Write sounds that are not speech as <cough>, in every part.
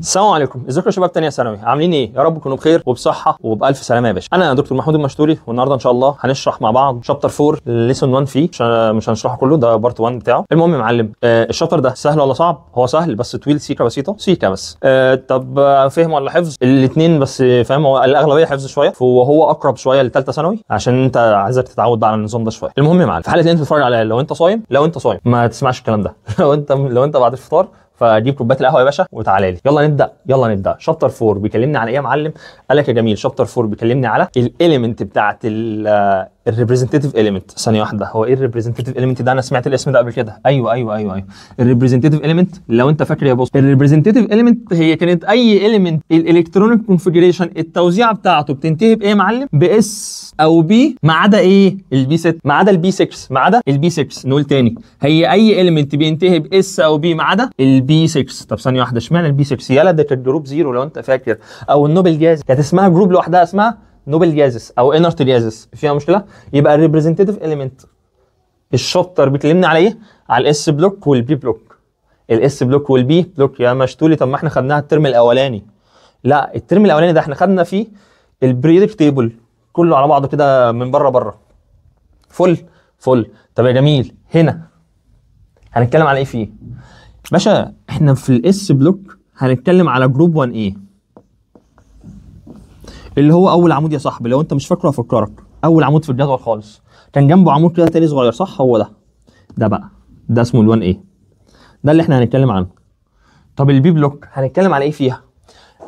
السلام عليكم ازيكم يا شباب تانية ثانوي عاملين ايه يا رب تكونوا بخير وبصحه وبالف سلامه يا باشا انا دكتور محمود المشتوري والنهارده ان شاء الله هنشرح مع بعض شابتر 4 ليسون 1 فيه مش, مش هنشرحه كله ده بارت 1 بتاعه المهم يا معلم آه الشابتر ده سهل ولا صعب هو سهل بس طويل سيكه بسيطه سيكه بس آه طب آه، فهم ولا حفظ الاثنين بس فاهم هو الاغلبيه حفظ شويه وهو اقرب شويه لثالثه ثانوي عشان انت عايزك تتعود بقى على النظام ده شويه المهم يا معلم في حاله انت بتتفرج على لو انت صايم لو انت صايم ما تسمعش الكلام ده <laughs> لو انت لو انت بعد الفطار فجيب كوبايه القهوه يا باشا وتعالى لي يلا نبدا يلا نبدا شابتر 4 بيكلمني على ايه يا معلم قال لك يا جميل شابتر 4 بيكلمني على الاليمنت بتاعه الريبريزنتيف اليمنت ثانيه واحده هو ايه الريبريزنتيف اليمنت ده انا سمعت الاسم ده قبل كده ايوه ايوه ايوه ايوه الريبريزنتيف اليمنت لو انت فاكر يا بص الريبريزنتيف اليمنت هي كانت اي اليمنت الالكترونيك كونفيجريشن التوزيع بتاعته بتنتهي بايه يا معلم باس او بي ما عدا ايه البي 6 ما عدا البي 6 ما عدا البي 6 نقول تاني هي اي اليمنت بينتهي باس او بي ما عدا البي 6 طب ثانيه واحده اشمعنى البي 6 يالا ده كانت جروب زيرو لو انت فاكر او النوبل جاز كانت اسمها جروب لوحدها اسمها نوبل جازس او انر جازس فيها مشكله يبقى الريبريزنتيف اليمنت الشطر بيكلمني على ايه؟ على الاس بلوك والبي بلوك الاس بلوك والبي بلوك يا مشتولي طب ما احنا خدناها الترم الاولاني لا الترم الاولاني ده احنا خدنا فيه البريدكت تيبل كله على بعضه كده من بره بره فل فل طب يا جميل هنا هنتكلم على ايه فيه باشا احنا في الاس بلوك هنتكلم على جروب 1 ايه اللي هو اول عمود يا صاحبي لو انت مش فاكره هفكرك اول عمود في الجدول خالص كان جنبه عمود كده تاني صغير صح هو ده ده بقى ده اسمه الوان ايه ده اللي احنا هنتكلم عنه طب البي بلوك هنتكلم على ايه فيها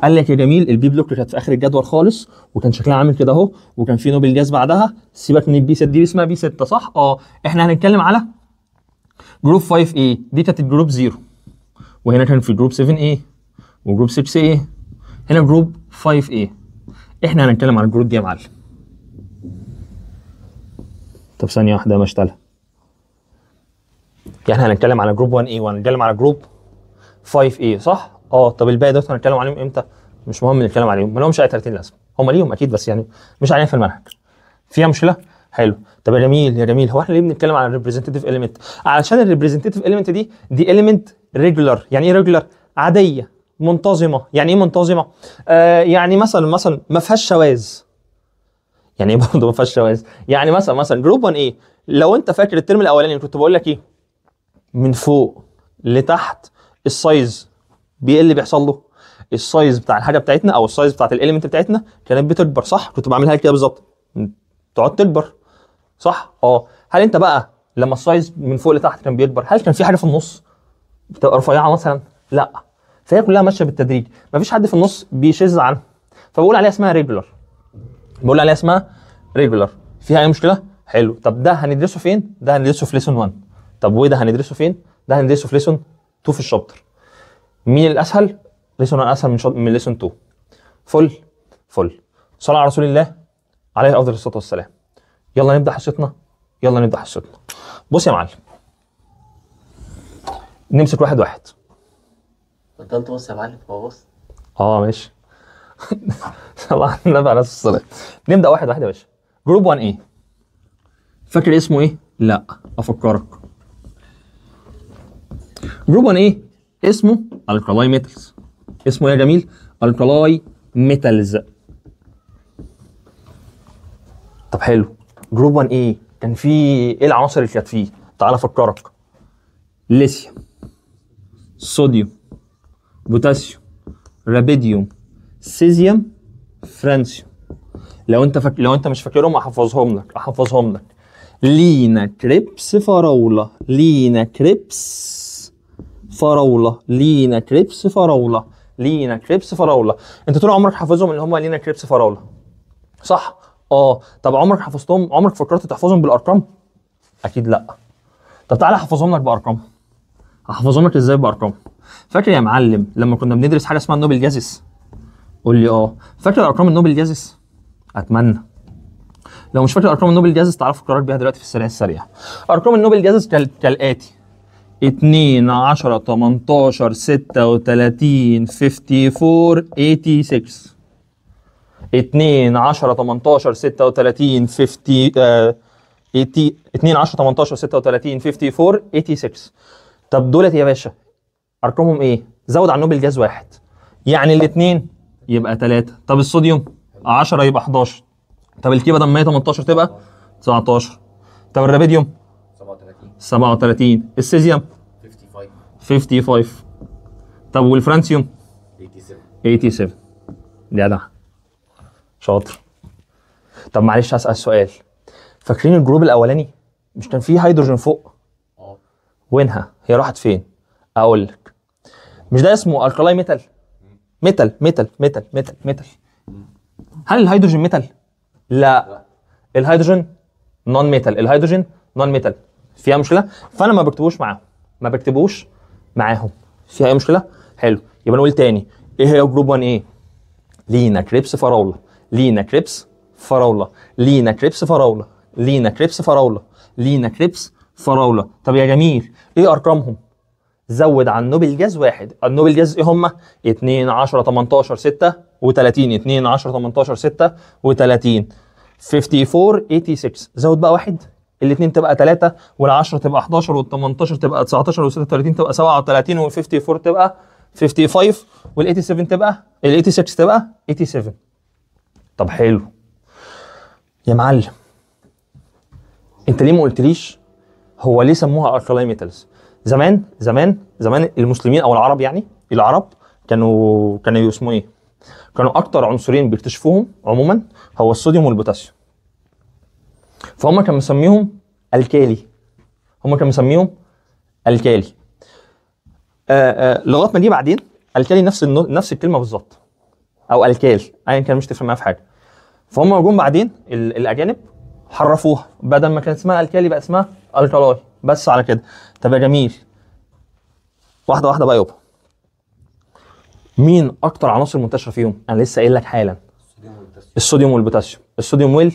قال لك يا جميل البي بلوك كانت في اخر الجدول خالص وكان شكلها عامل كده اهو وكان في نوبل جاز بعدها سيبك من البي 6 دي اسمها بي 6 صح اه احنا هنتكلم على جروب 5 ايه دي كانت الجروب 0 وهنا كان في جروب 7 ايه وجروب 6 ايه هنا جروب 5 ايه احنا هنتكلم عن الجرود دي يا معلم طب ثانيه واحده ما اشتغلها يعني هنتكلم على جروب 1A إيه؟ وهنتكلم على جروب 5A إيه؟ صح؟ اه طب الباقي دول هنتكلم عليهم امتى؟ مش مهم نتكلم عليهم ما لهمش اي 30 لازم هم ليهم اكيد بس يعني مش علينا في المنهج فيها مشكله؟ حلو طب يا جميل يا جميل هو احنا ليه بنتكلم على الريبريزنتيف اليمنت؟ علشان الريبريزنتيف اليمنت دي دي اليمنت ريجولار يعني ايه ريجولار؟ عاديه منتظمه يعني ايه منتظمه آه يعني مثلا مثلا ما فيهاش شواذ يعني ايه برضه ما فيهاش شواذ يعني مثلا مثلا جروب 1 ايه لو انت فاكر الترم الاولاني كنت بقول لك ايه من فوق لتحت السايز بي اللي بيحصل له السايز بتاع الحاجه بتاعتنا او السايز بتاعت الاليمنت بتاعتنا كانت بتكبر صح كنت بعملها كده بالظبط تقعد تكبر صح اه هل انت بقى لما السايز من فوق لتحت كان بيكبر هل كان في حاجه في النص بتبقى رفيعه مثلا لا فهي كلها ماشيه بالتدريج مفيش حد في النص بيشذ عنها فبقول عليها اسمها ريجولار بقول عليها اسمها ريجولار فيها اي مشكله حلو طب ده هندرسه فين ده هندرسه في ليسون 1 طب وده هندرسه فين ده هندرسه في ليسون 2 في الشابتر مين الاسهل ليسون 1 اسهل من شو... من ليسون 2 فل فل صلاه على رسول الله عليه افضل الصلاه والسلام يلا نبدا حصتنا يلا نبدا حصتنا بص يا معلم نمسك واحد واحد فضلت بص يا معلم هو بص اه ماشي صباح النبي على الصلاة نبدا واحد واحد يا باشا جروب 1 ايه فاكر اسمه ايه؟ لا افكرك جروب 1 ايه اسمه الكلاي ميتالز اسمه ايه يا جميل؟ الكلاي ميتالز طب حلو جروب 1 ايه؟ كان في ايه العناصر اللي كانت فيه؟ تعالى افكرك ليثيوم صوديوم بوتاسيوم رابيديوم سيزيوم فرانسيوم لو انت فك... لو انت مش فاكرهم احفظهم لك احفظهم لك لينا كريبس فراوله لينا كريبس فراوله لينا كريبس فراوله لينا كريبس فراوله انت طول عمرك حافظهم اللي هم لينا كريبس فراوله صح اه طب عمرك حفظتهم عمرك فكرت تحفظهم بالارقام اكيد لا طب تعالى احفظهم لك بارقام هحفظهم لك ازاي بارقام فاكر يا معلم لما كنا بندرس حاجه اسمها النوبل جازس قول لي اه فاكر ارقام النوبل جازس اتمنى لو مش فاكر ارقام النوبل جازس تعرف اقرارك بيها دلوقتي في السريع السريع ارقام النوبل جازس كالاتي 2 10 18 36 54 86 2 10 18 36 50 uh, 80 2 10 18 36 54 86 طب دولت يا باشا ارقامهم ايه زود عنهم جاز واحد يعني الاثنين يبقى ثلاثة طب الصوديوم 10 يبقى 11 طب الكيبه لما هي 18 تبقى 19 طب الرابيديوم 37 37 السيزيوم 55 55 طب والفرانسيوم 87 87 جدع شاطر طب معلش هسأل سؤال فاكرين الجروب الاولاني مش كان فيه هيدروجين فوق وينها هي راحت فين اقول لك مش ده اسمه الكلاي ميتال ميتال ميتال ميتال ميتال ميتال هل الهيدروجين ميتال لا الهيدروجين نون ميتال الهيدروجين نون ميتال فيها مشكله فانا ما بكتبوش معاهم ما بكتبوش معاهم فيها اي مشكله حلو يبقى نقول تاني ايه هي جروب 1 ايه لينا كريبس فراوله لينا كريبس فراوله لينا كريبس فراوله لينا كريبس فراوله لينا كريبس فراوله طب يا جميل ايه ارقامهم زود عن النوبل جاز واحد النوبل آه، جاز ايه هم 2 10 18 6 و30 2 10 18 6 و30 54 86 زود بقى واحد الاثنين تبقى 3 وال10 تبقى 11 وال18 تبقى 19 وال36 تبقى 37 وال54 تبقى 55 وال87 تبقى ال86 تبقى 87 طب حلو يا معلم انت ليه ما قلتليش هو ليه سموها اركلايميتالز زمان زمان زمان المسلمين او العرب يعني العرب كانوا كانوا يسموا ايه كانوا اكتر عنصرين بيكتشفوهم عموما هو الصوديوم والبوتاسيوم فهم كانوا مسميهم الكالي هم كانوا مسميهم الكالي آآ آه، آآ آه، لغات ما دي بعدين الكالي نفس نفس الكلمه بالظبط او الكال ايا كان مش تفهم معايا في حاجه فهم جم بعدين الاجانب حرفوها بدل ما كان اسمها الكالي بقى اسمها الكالاي بس على كده طب يا جميل واحده واحده بقى يابا مين اكتر عناصر منتشره فيهم انا لسه قايل لك حالا الصوديوم والبوتاسيوم الصوديوم وال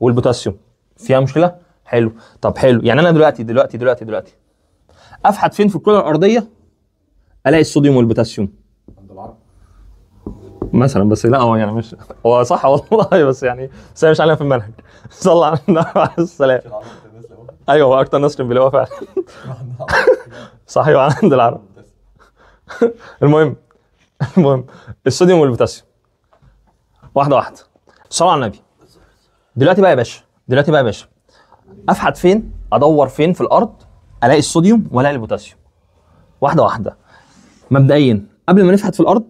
والبوتاسيوم فيها مشكله حلو طب حلو يعني انا دلوقتي دلوقتي دلوقتي دلوقتي افحت فين في الكره الارضيه الاقي الصوديوم والبوتاسيوم مثلا بس لا هو يعني مش هو صح والله بس يعني بس هي مش علينا في المنهج صلى على النبي عليه السلام ايوه هو اكتر ناس كان بيلاقوها فعلا صحيح عند العرب المهم المهم الصوديوم والبوتاسيوم واحده واحده صلى على النبي دلوقتي بقى يا باشا دلوقتي بقى يا باشا افحت فين ادور فين في الارض الاقي الصوديوم والاقي البوتاسيوم واحده واحده مبدئيا قبل ما نفحت في الارض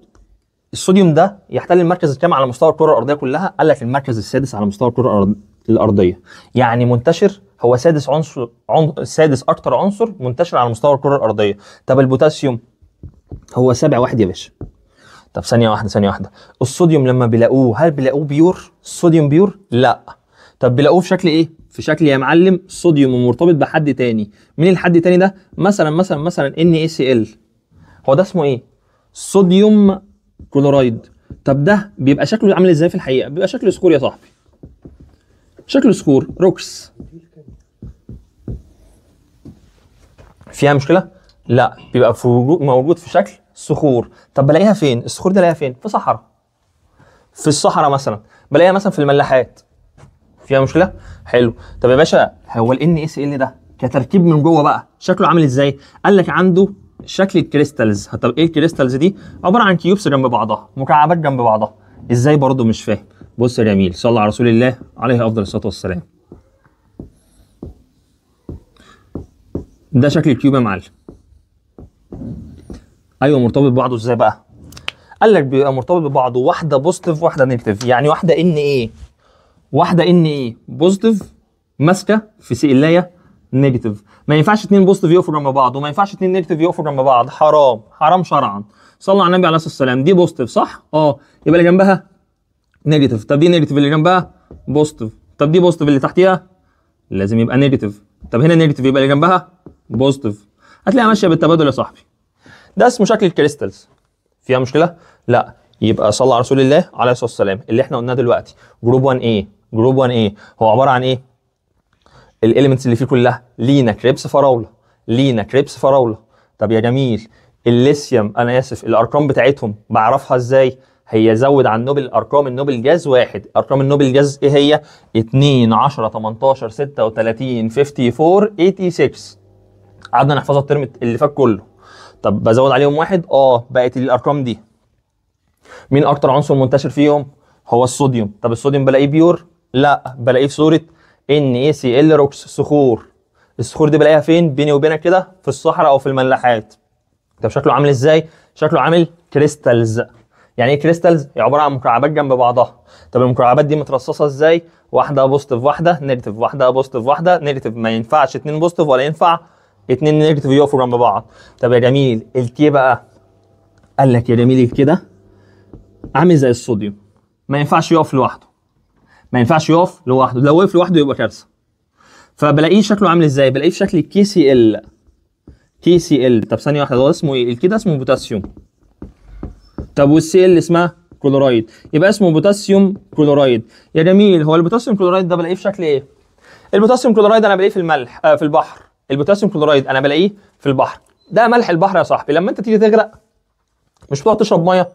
الصوديوم ده يحتل المركز الكام على مستوى الكره الارضيه كلها؟ قال لك المركز السادس على مستوى الكره الارضيه يعني منتشر هو سادس عنصر عن... سادس اكتر عنصر منتشر على مستوى الكره الارضيه طب البوتاسيوم هو سابع واحد يا باشا طب ثانيه واحده ثانيه واحده الصوديوم لما بيلاقوه هل بيلاقوه بيور الصوديوم بيور لا طب بيلاقوه في شكل ايه في شكل يا معلم صوديوم مرتبط بحد تاني مين الحد تاني ده مثلا مثلا مثلا NaCl إيه هو ده اسمه ايه صوديوم كلورايد طب ده بيبقى شكله عامل ازاي في الحقيقه بيبقى شكله سكور يا صاحبي شكله سكور روكس فيها مشكله لا بيبقى في وجود موجود في شكل صخور طب بلاقيها فين الصخور دي الاقيها فين في صحراء في الصحراء مثلا بلاقيها مثلا في الملاحات فيها مشكله حلو طب يا باشا هو ال ان اس ال ده كتركيب من جوه بقى شكله عامل ازاي قال لك عنده شكل الكريستالز طب ايه الكريستالز دي عباره عن كيوبس جنب بعضها مكعبات جنب بعضها ازاي برضو مش فاهم بص يا جميل صلى على رسول الله عليه افضل الصلاه والسلام ده شكل الكيوب يا معلم ايوه مرتبط ببعضه ازاي بقى قال لك بيبقى مرتبط ببعضه واحده بوزيتيف واحده نيجاتيف يعني واحده ان ايه واحده ان ايه بوزيتيف ماسكه في سقلايه نيجاتيف ما ينفعش اتنين بوزيتيف يقفوا جنب بعض وما ينفعش اتنين نيجاتيف يقفوا جنب بعض حرام حرام شرعا صلى على النبي عليه الصلاه والسلام دي بوزيتيف صح اه يبقى اللي جنبها نيجاتيف طب دي نيجاتيف اللي جنبها بوزيتيف طب دي بوزيتيف اللي تحتيها لازم يبقى نيجاتيف طب هنا نيجاتيف يبقى اللي جنبها بوزيتيف هتلاقيها ماشيه بالتبادل يا صاحبي ده اسمه شكل الكريستالز فيها مشكله لا يبقى صلى على رسول الله عليه الصلاه والسلام اللي احنا قلناه دلوقتي جروب 1 ايه جروب 1 ايه هو عباره عن ايه الاليمنتس اللي فيه كلها لينا كريبس فراوله لينا كريبس فراوله طب يا جميل الليثيوم انا اسف الارقام بتاعتهم بعرفها ازاي هي زود عن نوبل ارقام النوبل جاز واحد ارقام النوبل جاز ايه هي 2 10 18 36 54 86 قعدنا نحفظها الترم اللي فات كله طب بزود عليهم واحد اه بقت الارقام دي مين اكتر عنصر منتشر فيهم هو الصوديوم طب الصوديوم بلاقيه بيور لا بلاقيه في صوره ان اي سي ال روكس صخور الصخور دي بلاقيها فين بيني وبينك كده في الصحراء او في الملاحات طب شكله عامل ازاي شكله عامل كريستالز يعني ايه كريستالز هي عباره عن مكعبات جنب بعضها طب المكعبات دي مترصصه ازاي واحده بوزيتيف واحده نيجاتيف واحده بوزيتيف واحده نيجاتيف ما ينفعش اتنين بوزيتيف ولا ينفع اتنين نيجاتيف يقفوا جنب بعض طب يا جميل الكي بقى قال لك يا جميل كده عامل زي الصوديوم ما ينفعش يقف لوحده ما ينفعش يقف لوحده لو وقف لوحده يبقى كارثه فبلاقيه شكله عامل ازاي بلاقيه في شكل كي سي ال كي سي ال طب ثانيه واحده هو اسمه ايه الكي ده اسمه بوتاسيوم طب والسي ال اسمها كلورايد يبقى اسمه بوتاسيوم كلورايد يا جميل هو البوتاسيوم كلورايد ده بلاقيه في شكل ايه البوتاسيوم كلورايد انا بلاقيه في الملح آه في البحر البوتاسيوم كلورايد انا بلاقيه في البحر ده ملح البحر يا صاحبي لما انت تيجي تغرق مش بتقعد تشرب ميه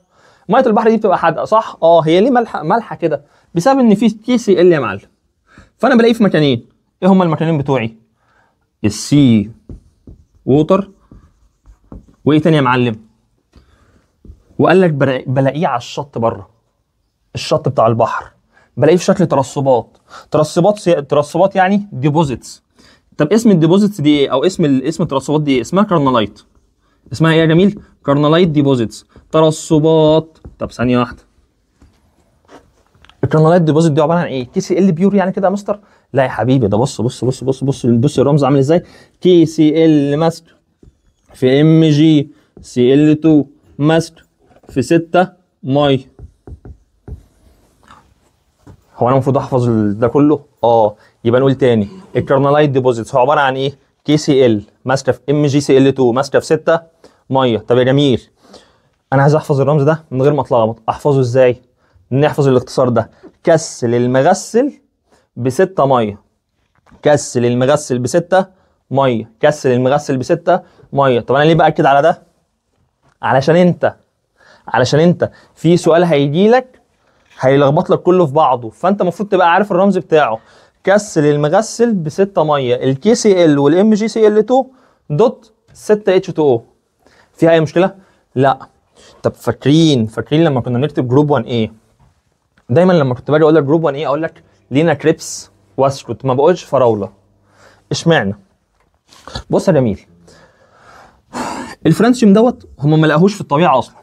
ميه البحر دي بتبقى حادقه صح اه هي ليه ملح مالحه كده بسبب ان في تي سي ال يا معلم فانا بلاقيه في مكانين ايه هما المكانين بتوعي السي ووتر وايه تاني يا معلم وقال لك بلاقيه على الشط بره الشط بتاع البحر بلاقيه في شكل ترسبات ترسبات سي... ترسبات يعني ديبوزيتس طب اسم الديبوزيتس دي ايه او اسم اسم الترسبات دي ايه اسمها كارنالايت اسمها ايه يا جميل كارنالايت ديبوزيتس ترسبات طب ثانيه واحده الكرنولايت ديبوزيت دي عباره عن ايه؟ تي سي ال بيور يعني كده يا مستر؟ لا يا حبيبي ده بص بص بص بص بص بص الرمز عامل ازاي؟ تي سي ال ماسك في ام جي سي ال 2 ماسك في 6 ماي هو انا المفروض احفظ ده كله؟ اه يبقى نقول تاني الكرنولايت ديبوزيت هو عباره عن ايه؟ كي سي ال ماسك في ام جي سي ال 2 ماسك في 6 ميه طب يا جميل انا عايز احفظ الرمز ده من غير ما اتلخبط احفظه ازاي؟ نحفظ الاختصار ده كسل المغسل بستة مية كسل المغسل بستة مية كسل المغسل بستة مية طب انا ليه باكد على ده علشان انت علشان انت في سؤال هيجي لك هيلخبط لك كله في بعضه فانت المفروض تبقى عارف الرمز بتاعه كسل المغسل ب 6 ميه الكي سي ال والام جي سي ال 2 دوت 6 اتش 2 او فيها اي مشكله لا طب فاكرين فاكرين لما كنا بنكتب جروب 1 ايه دايما لما كنت باجي اقول لك جروب 1 ايه اقول لك لينا كريبس واسكت ما بقولش فراوله اشمعنى بص يا جميل الفرنسيوم دوت هم ما لقاهوش في الطبيعه اصلا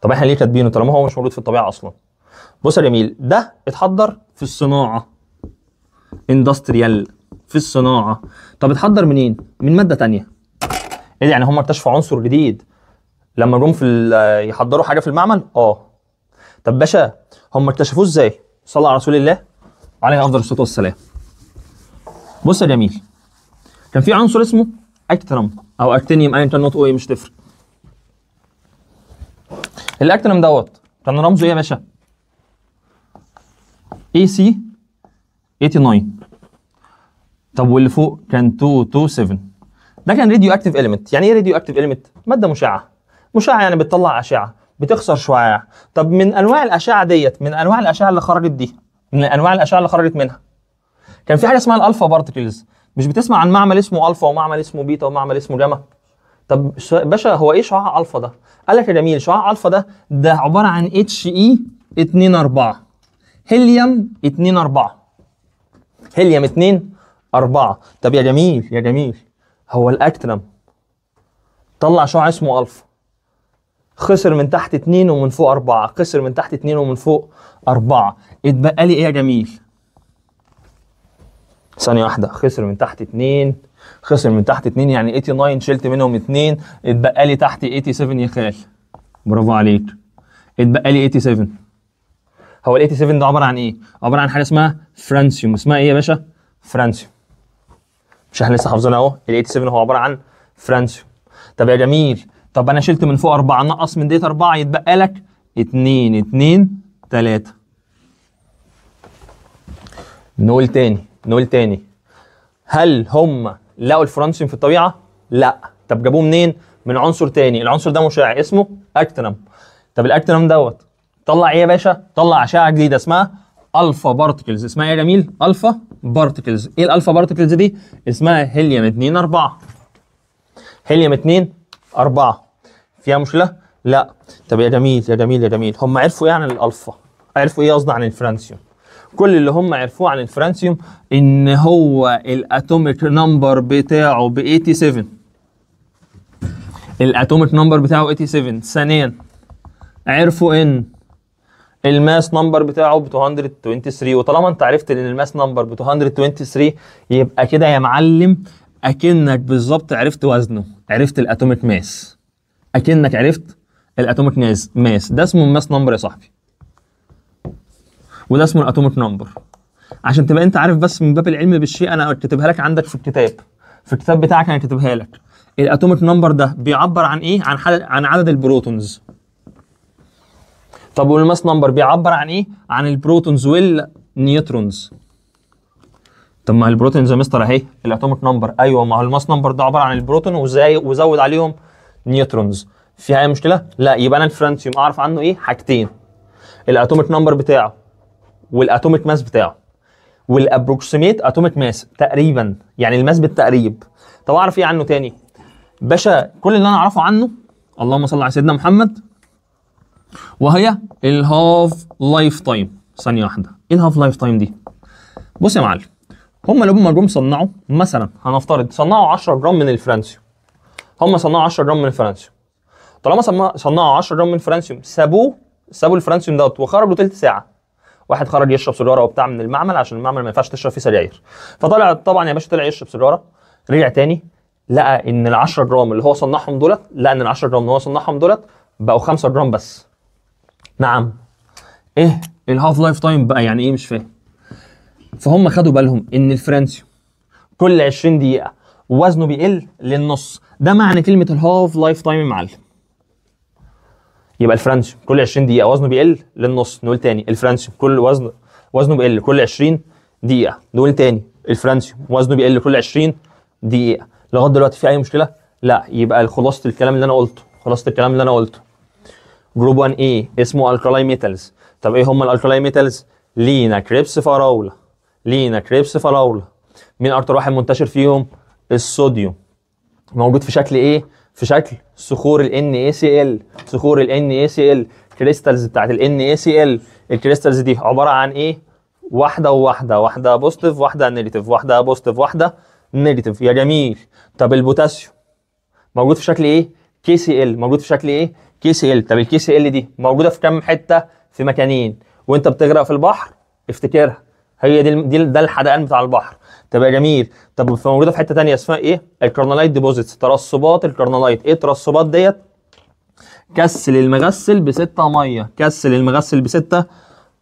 طب احنا ليه كاتبينه طالما هو مش موجود في الطبيعه اصلا بص يا جميل ده اتحضر في الصناعه اندستريال في الصناعه طب اتحضر منين من ماده تانية ايه يعني هم اكتشفوا عنصر جديد لما جم في يحضروا حاجه في المعمل اه طب باشا هم اكتشفوه ازاي؟ صلى على رسول الله عليه افضل الصلاه والسلام. بص يا جميل كان في عنصر اسمه اكترم او اكتينيوم ايا كان نطقه ايه مش تفرق. الاكترم دوت كان رمزه ايه يا باشا؟ اي سي 89 طب واللي فوق كان 227 ده كان راديو اكتف اليمنت يعني ايه راديو اكتف اليمنت؟ ماده مشعه مشعه يعني بتطلع اشعه بتخسر شعاع طب من انواع الاشعه ديت من انواع الاشعه اللي خرجت دي من انواع الاشعه اللي خرجت منها كان في حاجه اسمها الالفا بارتكلز مش بتسمع عن معمل اسمه الفا ومعمل اسمه بيتا ومعمل اسمه جاما طب باشا هو ايه شعاع الفا ده قال لك يا جميل شعاع الفا ده ده عباره عن اتش اي 2 4 هيليوم 2 4 هيليوم 2 4 طب يا جميل يا جميل هو الاكترم طلع شعاع اسمه الفا خسر من تحت اتنين ومن فوق أربعة خسر من تحت اتنين ومن فوق أربعة اتبقى لي إيه يا جميل؟ ثانية واحدة خسر من تحت اتنين خسر من تحت اتنين يعني 89 شلت منهم اتنين اتبقى لي تحت 87 يا خال برافو عليك اتبقى لي 87 هو ال 87 ده عبارة عن إيه؟ عبارة عن حاجة اسمها فرانسيوم اسمها إيه يا باشا؟ فرانسيوم مش احنا لسه حافظينها اهو ال 87 هو عبارة عن فرانسيوم طب يا جميل طب انا شلت من فوق 4 نقص من ديت 4 يتبقى لك 2 2 3 نقول تاني نقول تاني هل هم لقوا الفرنسيوم في الطبيعه؟ لا طب جابوه منين؟ من عنصر تاني العنصر ده مشع اسمه اكتنم طب الاكتنم دوت طلع ايه يا باشا؟ طلع اشعه جديده اسمها الفا بارتكلز اسمها ايه يا جميل؟ الفا بارتكلز ايه الالفا بارتكلز دي؟ اسمها هيليوم 2 4 هيليوم 2 4 فيها مشكله؟ لا طب يا جميل يا جميل يا جميل هم عرفوا ايه عن الالفا؟ عرفوا ايه قصدي عن الفرانسيوم؟ كل اللي هم عرفوه عن الفرانسيوم ان هو الاتوميك نمبر بتاعه ب 87 الاتوميك نمبر بتاعه 87 ثانيا عرفوا ان الماس نمبر بتاعه ب 223 وطالما انت عرفت ان الماس نمبر ب 223 يبقى كده يا معلم اكنك بالظبط عرفت وزنه عرفت الاتوميك ماس اكنك عرفت الاتوميك ناس ماس ده اسمه الماس نمبر يا صاحبي وده اسمه الاتوميك نمبر عشان تبقى انت عارف بس من باب العلم بالشيء انا كاتبها لك عندك في الكتاب في الكتاب بتاعك انا كاتبها لك الاتوميك نمبر ده بيعبر عن ايه عن حد... عن عدد البروتونز طب والماس نمبر بيعبر عن ايه عن البروتونز والنيوترونز طب ما البروتونز يا مستر اهي الاتوميك نمبر ايوه ما هو الماس نمبر ده عباره عن البروتون وزي وزود عليهم نيوترونز في اي مشكله لا يبقى انا الفرانسيوم اعرف عنه ايه حاجتين الاتوميك نمبر بتاعه والاتوميك ماس بتاعه والابروكسيميت اتوميك ماس تقريبا يعني الماس بالتقريب طب اعرف ايه عنه تاني باشا كل اللي انا اعرفه عنه اللهم صل على سيدنا محمد وهي الهاف لايف تايم ثانيه واحده ايه الهاف لايف تايم دي بص يا معلم هم لما جم صنعوا مثلا هنفترض صنعوا 10 جرام من الفرانسيوم هم صنعوا 10 جرام من الفرنسيوم طالما صنعوا 10 جرام من الفرنسيوم سابوه سابوا الفرنسيوم دوت وخرجوا تلت ساعه واحد خرج يشرب سيجاره وبتاع من المعمل عشان المعمل ما ينفعش تشرب فيه سجاير فطلع طبعا يا باشا طلع يشرب سيجاره رجع تاني لقى ان ال 10 جرام اللي هو صنعهم دولت لقى ان ال 10 جرام اللي هو صنعهم دولت بقوا 5 جرام بس نعم ايه الهاف لايف تايم بقى يعني ايه مش فاهم فهم خدوا بالهم ان الفرنسيوم كل 20 دقيقه وزنه بيقل للنص ده معنى كلمه الهاف لايف تايم يا معلم يبقى الفرنش كل 20 دقيقه وزنه بيقل للنص نقول تاني الفرنش كل وزن وزنه بيقل كل 20 دقيقه نقول تاني الفرنش وزنه بيقل كل 20 دقيقه لغايه دلوقتي في اي مشكله لا يبقى خلاصه الكلام اللي انا قلته خلاصه الكلام اللي انا قلته جروب 1 اي اسمه الكالاي ميتالز طب ايه هم الالكالاي ميتالز لينا كريبس فراوله لينا كريبس فراوله مين اكتر واحد منتشر فيهم الصوديوم موجود في شكل ايه؟ في شكل صخور ال NaCl صخور ال NaCl كريستالز بتاعت ال NaCl الكريستالز دي عباره عن ايه؟ واحده وواحده واحده بوزيتيف واحده نيجاتيف واحده بوزيتيف واحده نيجاتيف يا جميل طب البوتاسيوم موجود في شكل ايه؟ كي سي ال موجود في شكل ايه؟ كي سي ال طب الكي سي ال دي موجوده في كام حته؟ في مكانين وانت بتغرق في البحر افتكرها هي دي دي ده الحدقان بتاع البحر تبقى جميل طب موجوده في حته ثانيه اسمها ايه الكرنلايت ديبوزيتس ترسبات الكرنلايت ايه الترسبات ديت كسل المغسل بستة ميه كسل المغسل بستة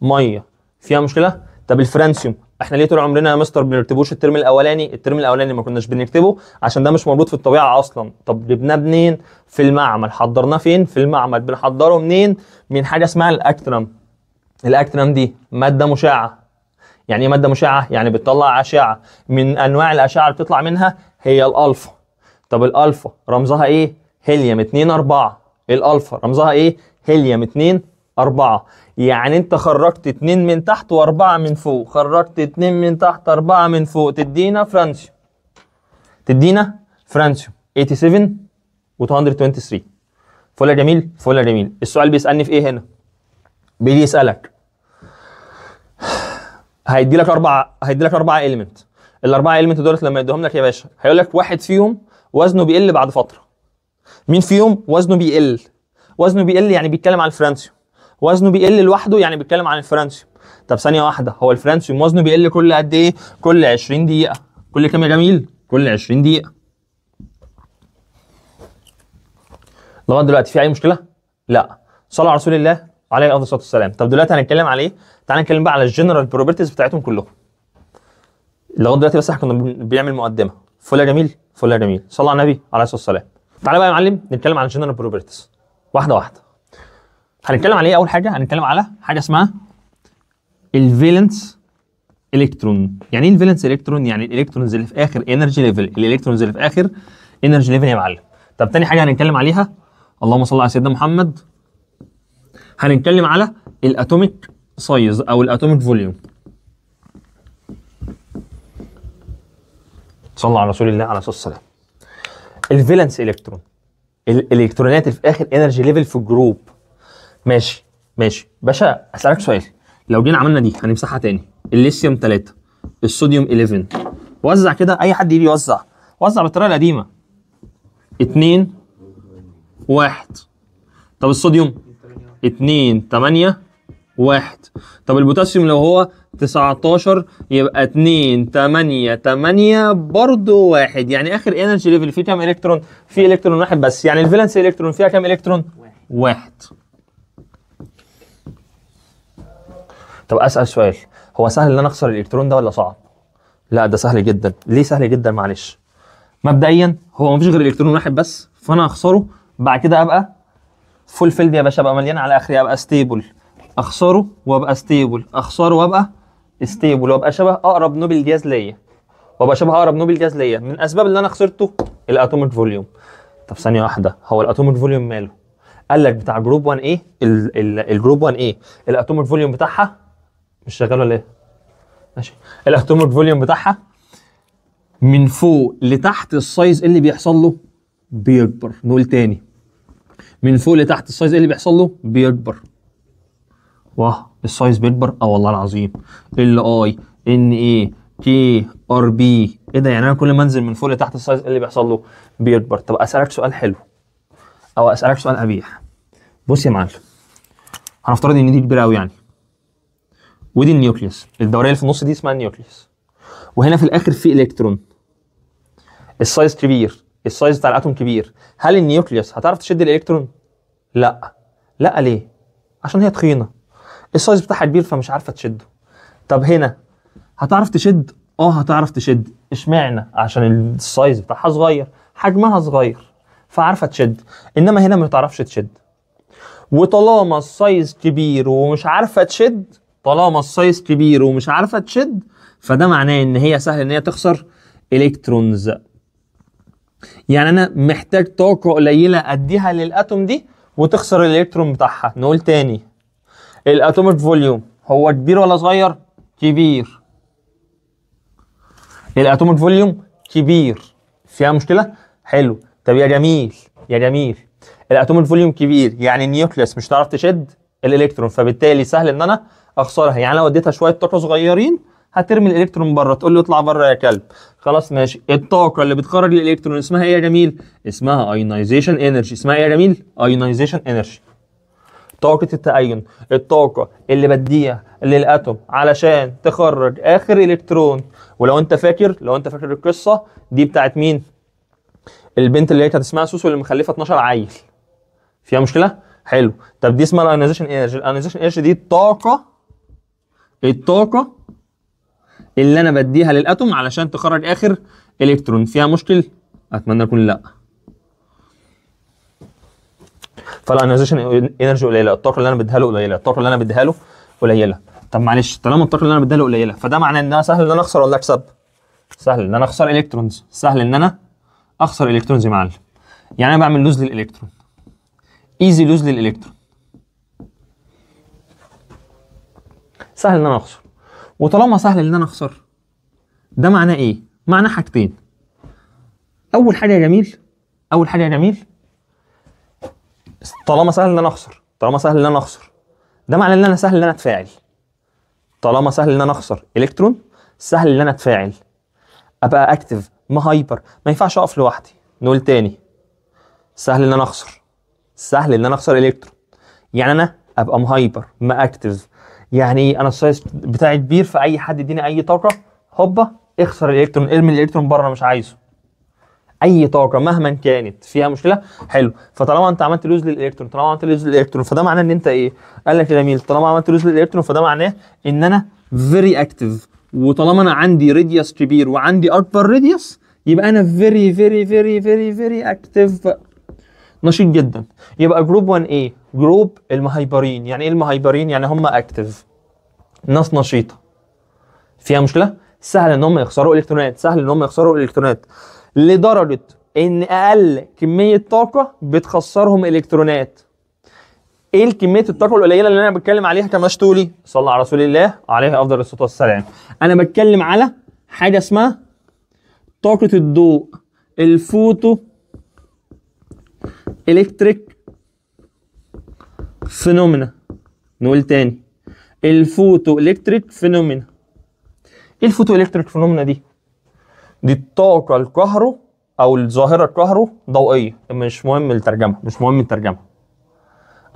ميه فيها مشكله طب الفرانسيوم احنا ليه طول عمرنا يا مستر بنكتبوش الترم الاولاني الترم الاولاني ما كناش بنكتبه عشان ده مش موجود في الطبيعه اصلا طب جبناه منين في المعمل حضرناه فين في المعمل بنحضره منين من حاجه اسمها الاكترم الاكترم دي ماده مشعه يعني ايه ماده مشعه يعني بتطلع اشعه من انواع الاشعه اللي بتطلع منها هي الالفا طب الالفا رمزها ايه هيليوم 2 4 الالفا رمزها ايه هيليوم 2 4 يعني انت خرجت 2 من تحت و4 من فوق خرجت 2 من تحت 4 من فوق تدينا فرانسيوم تدينا فرانسيوم 87 و223 فل يا جميل فل يا جميل السؤال بيسالني في ايه هنا بيجي يسالك هيدي لك اربع هيدي لك اربع اليمنت الاربع اليمنت دولت لما يديهم لك يا باشا هيقول لك واحد فيهم وزنه بيقل بعد فتره مين فيهم وزنه بيقل وزنه بيقل يعني بيتكلم عن الفرنسيوم وزنه بيقل لوحده يعني بيتكلم عن الفرنسيوم طب ثانيه واحده هو الفرنسيوم وزنه بيقل كل قد ايه كل 20 دقيقه كل كام يا جميل كل 20 دقيقه لغايه دلوقتي في اي مشكله لا صلى على رسول الله عليه الافضل الصلاه والسلام طب دلوقتي هنتكلم عليه تعالى نتكلم بقى على الجنرال بروبرتيز بتاعتهم كلهم لغايه دلوقتي بس احنا كنا بنعمل مقدمه يا جميل يا جميل صلى على النبي عليه الصلاه والسلام تعالى بقى يا معلم نتكلم على الجنرال بروبرتيز واحده واحده هنتكلم على ايه اول حاجه هنتكلم على حاجه اسمها الفيلنس الكترون يعني ايه الفيلنس الكترون يعني الالكترونز اللي في اخر انرجي ليفل الالكترونز اللي في اخر انرجي ليفل يا معلم طب تاني حاجه هنتكلم عليها اللهم صل على سيدنا محمد هنتكلم على الاتوميك سايز او الاتوميك فوليوم صلى على رسول الله عليه الصلاه والسلام الفيلنس الكترون الالكترونات في اخر انرجي ليفل في الجروب ماشي ماشي باشا اسالك سؤال لو جينا عملنا دي هنمسحها تاني الليثيوم 3 الصوديوم 11 وزع كده اي حد يجي يوزع وزع بالطريقه القديمه 2 1 طب الصوديوم 2 8 1 طب البوتاسيوم لو هو 19 يبقى 2 8 8 برضه 1 يعني اخر انرجي ليفل فيه كام الكترون؟ في الكترون واحد بس يعني الفالنس الكترون فيها كام الكترون؟ واحد طب اسال سؤال هو سهل ان انا اخسر الالكترون ده ولا صعب؟ لا ده سهل جدا ليه سهل جدا معلش مبدئيا هو مفيش غير الكترون واحد بس فانا هخسره بعد كده ابقى فول فيلد يا باشا ابقى مليان على اخري ابقى ستيبل اخسره وابقى ستيبل اخسره وابقى ستيبل وابقى شبه اقرب نوبل جاز ليا وابقى شبه اقرب نوبل جاز ليا من اسباب اللي انا خسرته الاتوميك فوليوم طب ثانيه واحده هو الاتوميك فوليوم ماله قال لك بتاع جروب 1 ايه الجروب 1 ايه الاتوميك فوليوم بتاعها مش شغال ولا ايه ماشي الاتوميك فوليوم بتاعها من فوق لتحت السايز اللي بيحصل له بيكبر نقول تاني من فوق لتحت السايز ايه اللي بيحصل له بيكبر واه السايز بيكبر اه والله العظيم ال اي ان اي تي ار بي ايه ده يعني انا كل ما انزل من فوق لتحت السايز ايه اللي بيحصل له بيكبر طب اسالك سؤال حلو او اسالك سؤال قبيح بص يا معلم هنفترض ان دي كبيره قوي يعني ودي النيوكليوس الدوريه اللي في النص دي اسمها النيوكليوس وهنا في الاخر في الكترون السايز كبير السايز بتاع الاتوم كبير هل النيوكليوس هتعرف تشد الالكترون لا لا ليه عشان هي تخينه السايز بتاعها كبير فمش عارفه تشده طب هنا هتعرف تشد اه هتعرف تشد اشمعنى عشان السايز بتاعها صغير حجمها صغير فعارفه تشد انما هنا ما تعرفش تشد وطالما السايز كبير ومش عارفه تشد طالما السايز كبير ومش عارفه تشد فده معناه ان هي سهل ان هي تخسر الكترونز يعني انا محتاج طاقه قليله اديها للاتوم دي وتخسر الالكترون بتاعها نقول تاني الاتوميك فوليوم هو كبير ولا صغير كبير الاتوميك فوليوم كبير فيها مشكله حلو طب يا جميل يا جميل الاتوميك فوليوم كبير يعني النيوكليس مش هتعرف تشد الالكترون فبالتالي سهل ان انا اخسرها يعني لو اديتها شويه طاقه صغيرين هترمي الالكترون بره تقول له اطلع بره يا كلب خلاص ماشي الطاقه اللي بتخرج الالكترون اسمها ايه يا جميل اسمها ايونايزيشن انرجي اسمها ايه يا جميل ايونايزيشن انرجي طاقه التاين الطاقه اللي بديها للاتوم علشان تخرج اخر الكترون ولو انت فاكر لو انت فاكر القصه دي بتاعت مين البنت اللي هي كانت اسمها سوسو اللي مخلفه 12 عيل فيها مشكله حلو طب دي اسمها الايونيزيشن انرجي الايونيزيشن انرجي دي الطاقه الطاقه اللي انا بديها للاتوم علشان تخرج اخر الكترون فيها مشكل اتمنى يكون لا فالانيزيشن انرجي قليله الطاقه اللي انا بديها له قليله الطاقه اللي انا بديها له قليله طب معلش طالما الطاقه اللي انا بديها له قليله فده معناه ان انا سهل ان انا اخسر ولا اكسب سهل ان انا اخسر الكترونز سهل ان انا اخسر الكترونز يا معلم يعني انا بعمل لوز للالكترون ايزي لوز للالكترون سهل ان انا اخسر وطالما سهل ان انا اخسر ده معناه ايه؟ معناه حاجتين اول حاجه يا جميل اول حاجه يا جميل طالما سهل ان انا اخسر طالما سهل ان انا اخسر ده معناه ان انا سهل ان انا اتفاعل طالما سهل ان انا اخسر الكترون سهل ان انا اتفاعل ابقى اكتف ما هايبر ما ينفعش اقف لوحدي نقول تاني سهل ان انا اخسر سهل ان انا اخسر الكترون يعني انا ابقى مهايبر ما اكتف يعني ايه انا السايز بتاعي كبير فاي حد يديني اي طاقه هوبا اخسر الالكترون ارمي الالكترون بره مش عايزه اي طاقه مهما كانت فيها مشكله حلو فطالما انت عملت لوز للالكترون طالما عملت لوز للالكترون فده معناه ان انت ايه قال لك يا جميل طالما عملت لوز للالكترون فده معناه ان انا فيري اكتف وطالما انا عندي راديوس كبير وعندي اكبر راديوس يبقى انا فيري فيري فيري فيري فيري اكتف نشيط جدا يبقى جروب 1 ايه جروب المهايبرين يعني ايه المهايبرين يعني هم اكتف ناس نشيطه فيها مشكله سهل ان هم يخسروا الكترونات سهل ان هم يخسروا الكترونات لدرجه ان اقل كميه طاقه بتخسرهم الكترونات ايه كميه الطاقه القليله اللي انا بتكلم عليها كمشتولي صلى على رسول الله عليه افضل الصلاه والسلام انا بتكلم على حاجه اسمها طاقه الضوء الفوتو الكتريك فينومينا نقول تاني الفوتو الكتريك فينومينا ايه الفوتو الكتريك فينومينا دي دي الطاقه الكهرو او الظاهره الكهرو ضوئيه مش مهم الترجمه مش مهم الترجمه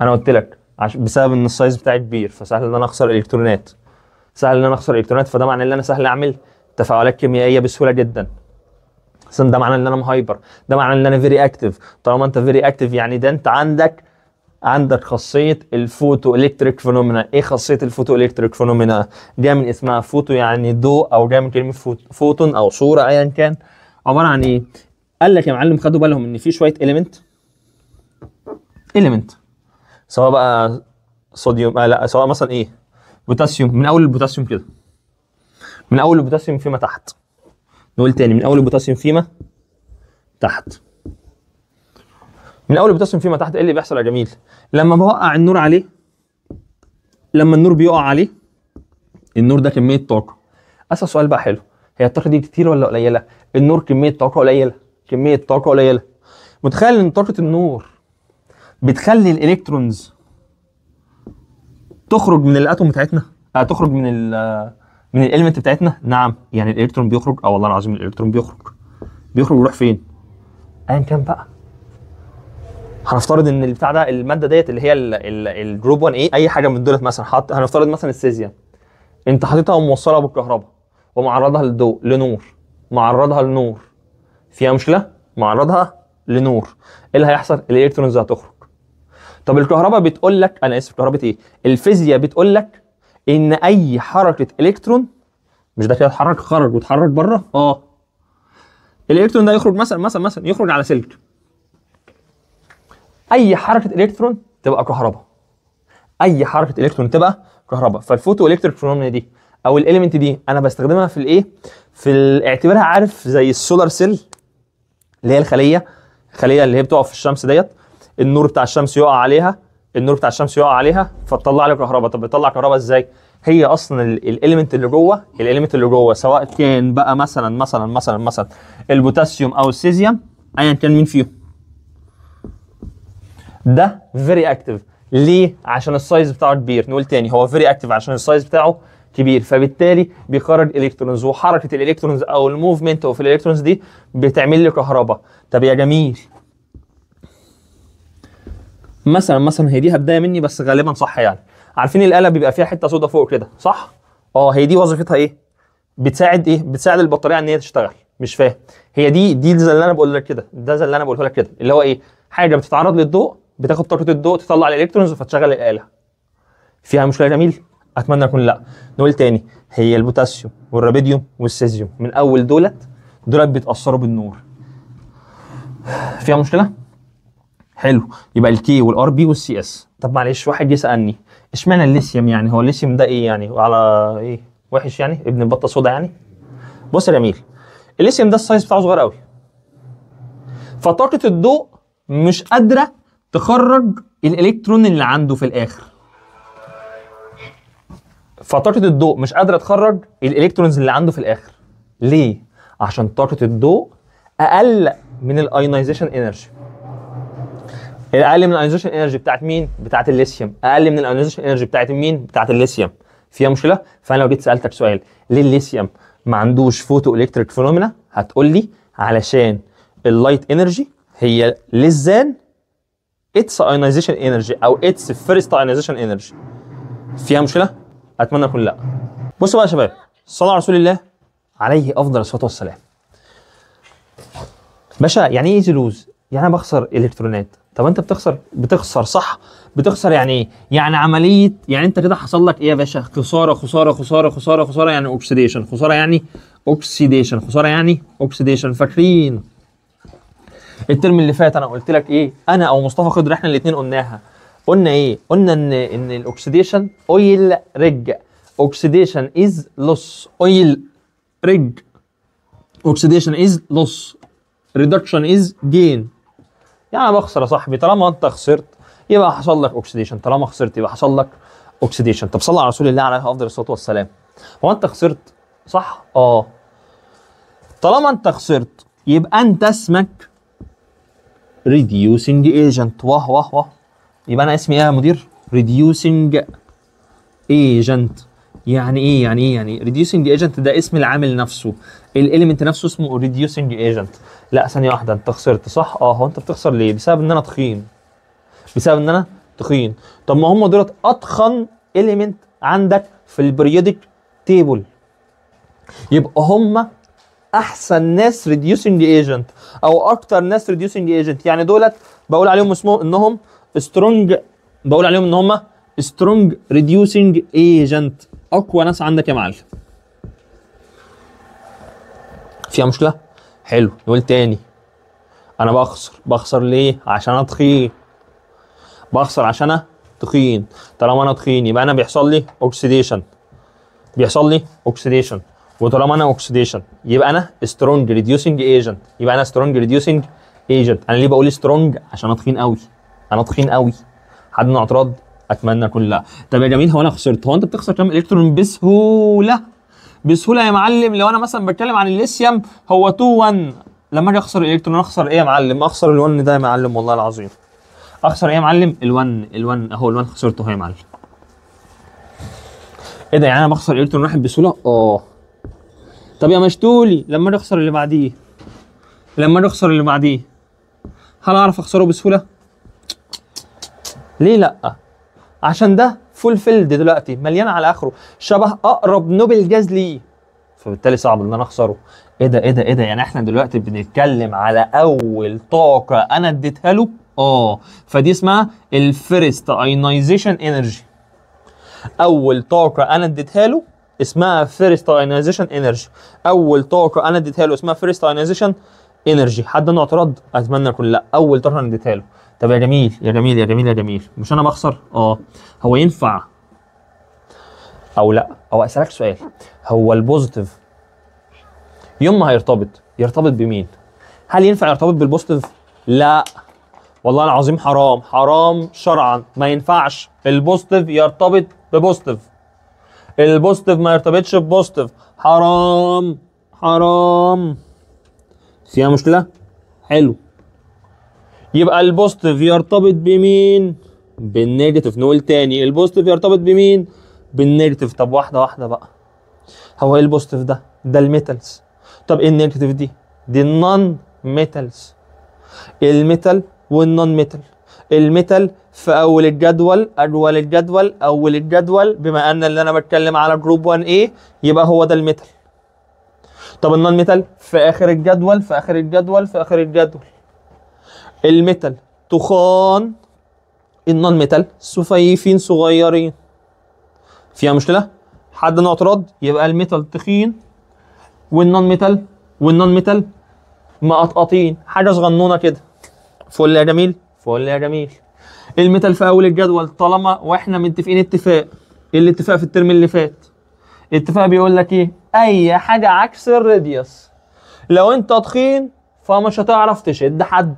انا قلت لك عشان بسبب ان السايز بتاعي كبير فسهل ان انا اخسر الكترونات سهل ان انا اخسر الكترونات فده معناه ان انا سهل اعمل تفاعلات كيميائيه بسهوله جدا ده معناه ان انا مهايبر ده معناه ان انا فيري اكتيف طالما انت فيري اكتيف يعني ده انت عندك عندك خاصيه الفوتو الكتريك فينومينا ايه خاصيه الفوتو الكتريك فينومينا جايه من اسمها فوتو يعني ضوء او جايه من كلمه فوتون او صوره ايا كان عباره عن ايه قال لك يا معلم خدوا بالهم ان في شويه اليمنت اليمنت سواء بقى صوديوم آه لا سواء مثلا ايه بوتاسيوم من اول البوتاسيوم كده من اول البوتاسيوم فيما تحت نقول تاني من اول البوتاسيوم فيما تحت من اول البوتاسيوم فيما تحت ايه اللي بيحصل يا جميل لما بوقع النور عليه لما النور بيقع عليه النور ده كميه طاقه اسال سؤال بقى حلو هي الطاقه دي كتير ولا قليله النور كميه طاقه قليله كميه طاقه قليله متخيل ان طاقه النور بتخلي الالكترونز تخرج من الاتوم بتاعتنا آه تخرج من ال من الاليمنت بتاعتنا نعم يعني الالكترون بيخرج اه والله العظيم الالكترون بيخرج بيخرج ويروح فين ايا كان بقى هنفترض ان البتاع ده الماده ديت اللي هي الجروب 1 ايه اي حاجه من دولت مثلا حط هنفترض مثلا السيزيوم انت حاططها وموصلها بالكهرباء ومعرضها للضوء لنور معرضها لنور فيها مشكله معرضها لنور ايه اللي هيحصل الالكترونز هتخرج طب الكهرباء بتقول لك انا اسف كهرباء ايه الفيزياء بتقول لك ان اي حركه الكترون مش ده كده اتحرك خرج واتحرك بره اه الالكترون ده يخرج مثلا مثلا مثلا يخرج على سلك اي حركه الكترون تبقى كهرباء اي حركه الكترون تبقى كهرباء فالفوتو الكتريك فينومينا دي او الاليمنت دي انا بستخدمها في الايه في اعتبارها عارف زي السولار سيل اللي هي الخليه الخليه اللي هي بتقف في الشمس ديت النور بتاع الشمس يقع عليها النور بتاع الشمس يقع عليها فتطلع لك كهرباء طب بتطلع كهرباء ازاي هي اصلا الاليمنت اللي جوه الاليمنت اللي جوه سواء كان بقى مثلا مثلا مثلا مثلا البوتاسيوم او السيزيوم ايا كان مين فيهم ده فيري اكتف ليه عشان السايز بتاعه كبير نقول تاني هو فيري اكتف عشان السايز بتاعه كبير فبالتالي بيخرج الكترونز وحركه الالكترونز او الموفمنت اوف الالكترونز دي بتعمل لي كهرباء طب يا جميل مثلا مثلا هي دي هبدايه مني بس غالبا صح يعني عارفين الاله بيبقى فيها حته سودا فوق كده صح اه هي دي وظيفتها ايه بتساعد ايه بتساعد البطاريه ان هي تشتغل مش فاهم هي دي دي زي اللي انا بقول لك كده ده زي اللي انا بقوله لك كده اللي هو ايه حاجه بتتعرض للضوء بتاخد طاقه الضوء تطلع الالكترونز فتشغل الاله فيها مشكله جميل اتمنى اكون لا نقول تاني هي البوتاسيوم والرابيديوم والسيزيوم من اول دولت دولت بيتاثروا بالنور فيها مشكله حلو يبقى الكي والار بي والسي اس طب معلش واحد يسالني اشمعنى الليثيوم يعني هو الليثيوم ده ايه يعني على ايه وحش يعني ابن البطه سودا يعني بص يا جميل الليثيوم ده السايز بتاعه صغير قوي فطاقه الضوء مش قادره تخرج الالكترون اللي عنده في الاخر فطاقه الضوء مش قادره تخرج الالكترونز اللي عنده في الاخر ليه عشان طاقه الضوء اقل من الايونيزيشن انرجي الاقل من الايونيزيشن انرجي بتاعت مين؟ بتاعت الليثيوم اقل من الايونيزيشن انرجي بتاعت مين؟ بتاعت الليثيوم فيها مشكله؟ فانا لو جيت سالتك سؤال ليه الليثيوم ما عندوش فوتو الكتريك فينومينا؟ هتقول لي علشان اللايت انرجي هي للزان اتس ايونيزيشن انرجي او اتس فيرست ايونيزيشن انرجي فيها مشكله؟ اتمنى اكون لا بصوا بقى يا شباب صلى على رسول الله عليه افضل الصلاه والسلام باشا يعني ايه ايزي لوز؟ يعني انا بخسر الكترونات طب انت بتخسر بتخسر صح بتخسر يعني ايه يعني عمليه يعني انت كده حصل لك ايه يا باشا خساره خساره خساره خساره خساره يعني اوكسيديشن خساره يعني اوكسيديشن خساره يعني اوكسيديشن فاكرين الترم اللي فات انا قلت لك ايه انا او مصطفى خضر احنا الاثنين قلناها قلنا ايه قلنا ان ان الاوكسيديشن اويل رج اوكسيديشن از لوس اويل رج اوكسيديشن از لوس ريدكشن از جين يعني بخسر يا صاحبي طالما انت خسرت يبقى حصل لك اوكسيديشن طالما خسرت يبقى حصل لك اوكسيديشن طب صل على رسول الله عليه افضل الصلاه والسلام هو انت خسرت صح اه طالما انت خسرت يبقى انت اسمك ريديوسنج ايجنت واه واه واه يبقى انا اسمي ايه يا مدير ريديوسنج ايجنت يعني ايه يعني ايه يعني ريديوسنج ايجنت ده اسم العامل نفسه الاليمنت نفسه اسمه ريديوسنج ايجنت لا ثانيه واحده انت خسرت صح اه هو انت بتخسر ليه بسبب ان انا تخين بسبب ان انا تخين طب ما هم دولت اتخن اليمنت عندك في البريودك تيبل يبقى هم احسن ناس ريديوسنج ايجنت او اكتر ناس ريديوسنج ايجنت يعني دولت بقول عليهم اسمهم انهم سترونج بقول عليهم ان هم سترونج ريديوسنج ايجنت اقوى ناس عندك يا معلم فيها مشكله حلو نقول تاني انا بخسر بخسر ليه عشان انا تخين بخسر عشان انا تخين طالما انا تخين يبقى انا بيحصل لي اوكسيديشن بيحصل لي اوكسيديشن وطالما انا اوكسيديشن يبقى انا سترونج ريديوسنج ايجنت يبقى انا سترونج ريديوسنج ايجنت انا ليه بقول سترونج عشان انا تخين قوي انا تخين قوي حد من اعتراض اتمنى كلها طب يا جميل هو انا خسرت هو انت بتخسر كام الكترون بسهوله بسهوله يا معلم لو انا مثلا بتكلم عن الليثيوم هو 2 1 لما اجي اخسر الالكترون اخسر ايه يا معلم اخسر ال1 ده يا معلم والله العظيم اخسر ايه يا معلم ال1 ال1 اهو ال1 خسرته اهو يا معلم ايه ده يعني انا بخسر الكترون واحد بسهوله اه طب يا مشتولي لما اجي اخسر اللي بعديه لما اجي اخسر اللي بعديه هل اعرف اخسره بسهوله ليه لا عشان ده فولفيلد دلوقتي مليان على اخره شبه اقرب نوبل جاز ليه فبالتالي صعب ان انا اخسره ايه ده ايه ده ايه ده يعني احنا دلوقتي بنتكلم على اول طاقه انا اديتها له اه فدي اسمها الفيرست ايونايزيشن انرجي اول طاقه انا اديتها له اسمها فيرست ايونايزيشن انرجي اول طاقه انا اديتها له اسمها فيرست ايونايزيشن انرجي حد عنده اعتراض اتمنى يكون لا اول طاقه انا اديتها له طب يا جميل يا جميل يا جميل يا جميل مش انا بخسر اه هو ينفع او لا او اسالك سؤال هو البوزيتيف يوم ما هيرتبط يرتبط بمين هل ينفع يرتبط بالبوزيتيف لا والله العظيم حرام حرام شرعا ما ينفعش البوزيتيف يرتبط ببوزيتيف البوزيتيف ما يرتبطش ببوزيتيف حرام حرام فيها مشكله حلو يبقى البوزيتيف يرتبط بمين بالنيجاتيف نقول تاني البوزيتيف يرتبط بمين بالنيجاتيف طب واحده واحده بقى هو ايه البوزيتيف ده ده الميتالز طب ايه النيجاتيف دي دي النون ميتالز الميتال والنون ميتال الميتال في اول الجدول اول الجدول اول الجدول بما ان اللي انا بتكلم على جروب 1 a يبقى هو ده الميتال طب النون ميتال في اخر الجدول في اخر الجدول في اخر الجدول الميتال تخان النون ميتال سفيفين صغيرين فيها مشكله حد اعتراض يبقى الميتال تخين والنون ميتال والنون ميتال مقطقطين حاجه صغنونه كده فل يا جميل فل يا جميل الميتال في اول الجدول طالما واحنا متفقين اتفاق إيه الاتفاق في الترم اللي فات الاتفاق بيقول لك ايه اي حاجه عكس الراديوس لو انت تخين فمش هتعرف تشد حد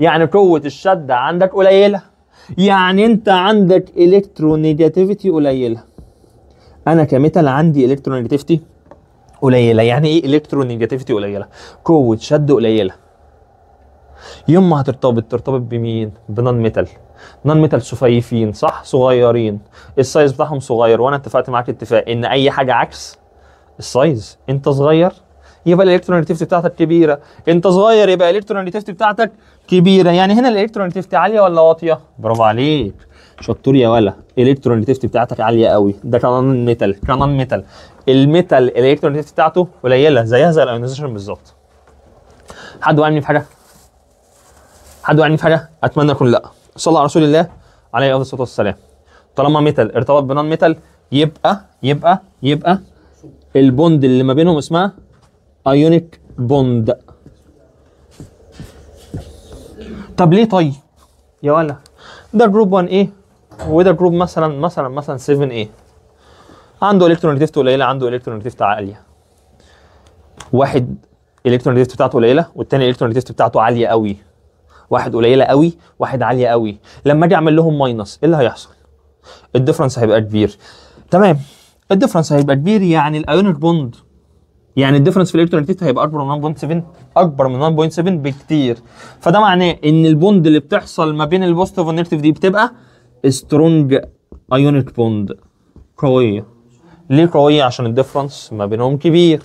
يعني قوه الشد عندك قليله يعني انت عندك الكترونيجاتيفيتي قليله انا كمثال عندي الكترونيجاتيفيتي قليله يعني ايه الكترونيجاتيفيتي قليله قوه شد قليله يوم ما هترتبط ترتبط بمين بنون ميتال نون ميتال سفيفين صح صغيرين السايز بتاعهم صغير وانا اتفقت معاك اتفاق ان اي حاجه عكس السايز انت صغير يبقى الالكترونيتيفيتي بتاعتك كبيره انت صغير يبقى الالكترونيتيفيتي بتاعتك كبيره يعني هنا الالكترونيتيفيتي عاليه ولا واطيه برافو عليك شطور يا ولا الالكترونيتيفيتي بتاعتك عاليه قوي ده كانون ميتال كانون ميتال الميتال الالكترونيتيفيتي بتاعته قليله زيها زي الايونيزيشن بالظبط حد وقعني في حاجه حد وقعني في حاجه اتمنى اكون لا صلى على رسول الله عليه افضل الصلاه والسلام طالما ميتال ارتبط بنون ميتال يبقى يبقى يبقى البوند اللي ما بينهم اسمها ايونيك بوند طب ليه طيب يا ولا ده جروب 1 ايه وده جروب مثلا مثلا مثلا 7 ايه عنده الكترونيتيفت قليله عنده الكترونيتيفت عاليه واحد الكترونيتيفت بتاعته قليله والتاني الكترونيتيفت بتاعته عاليه قوي واحد قليله قوي واحد عاليه قوي لما اجي اعمل لهم ماينس ايه اللي هيحصل الديفرنس هيبقى كبير تمام الديفرنس هيبقى كبير يعني الايونيك بوند يعني الديفرنس في الالكترون الالترناتيف هيبقى اكبر من 1.7 اكبر من 1.7 بكتير فده معناه ان البوند اللي بتحصل ما بين البوزيتيف والنيجاتيف دي بتبقى سترونج ايونيك بوند قويه ليه قويه عشان الديفرنس ما بينهم كبير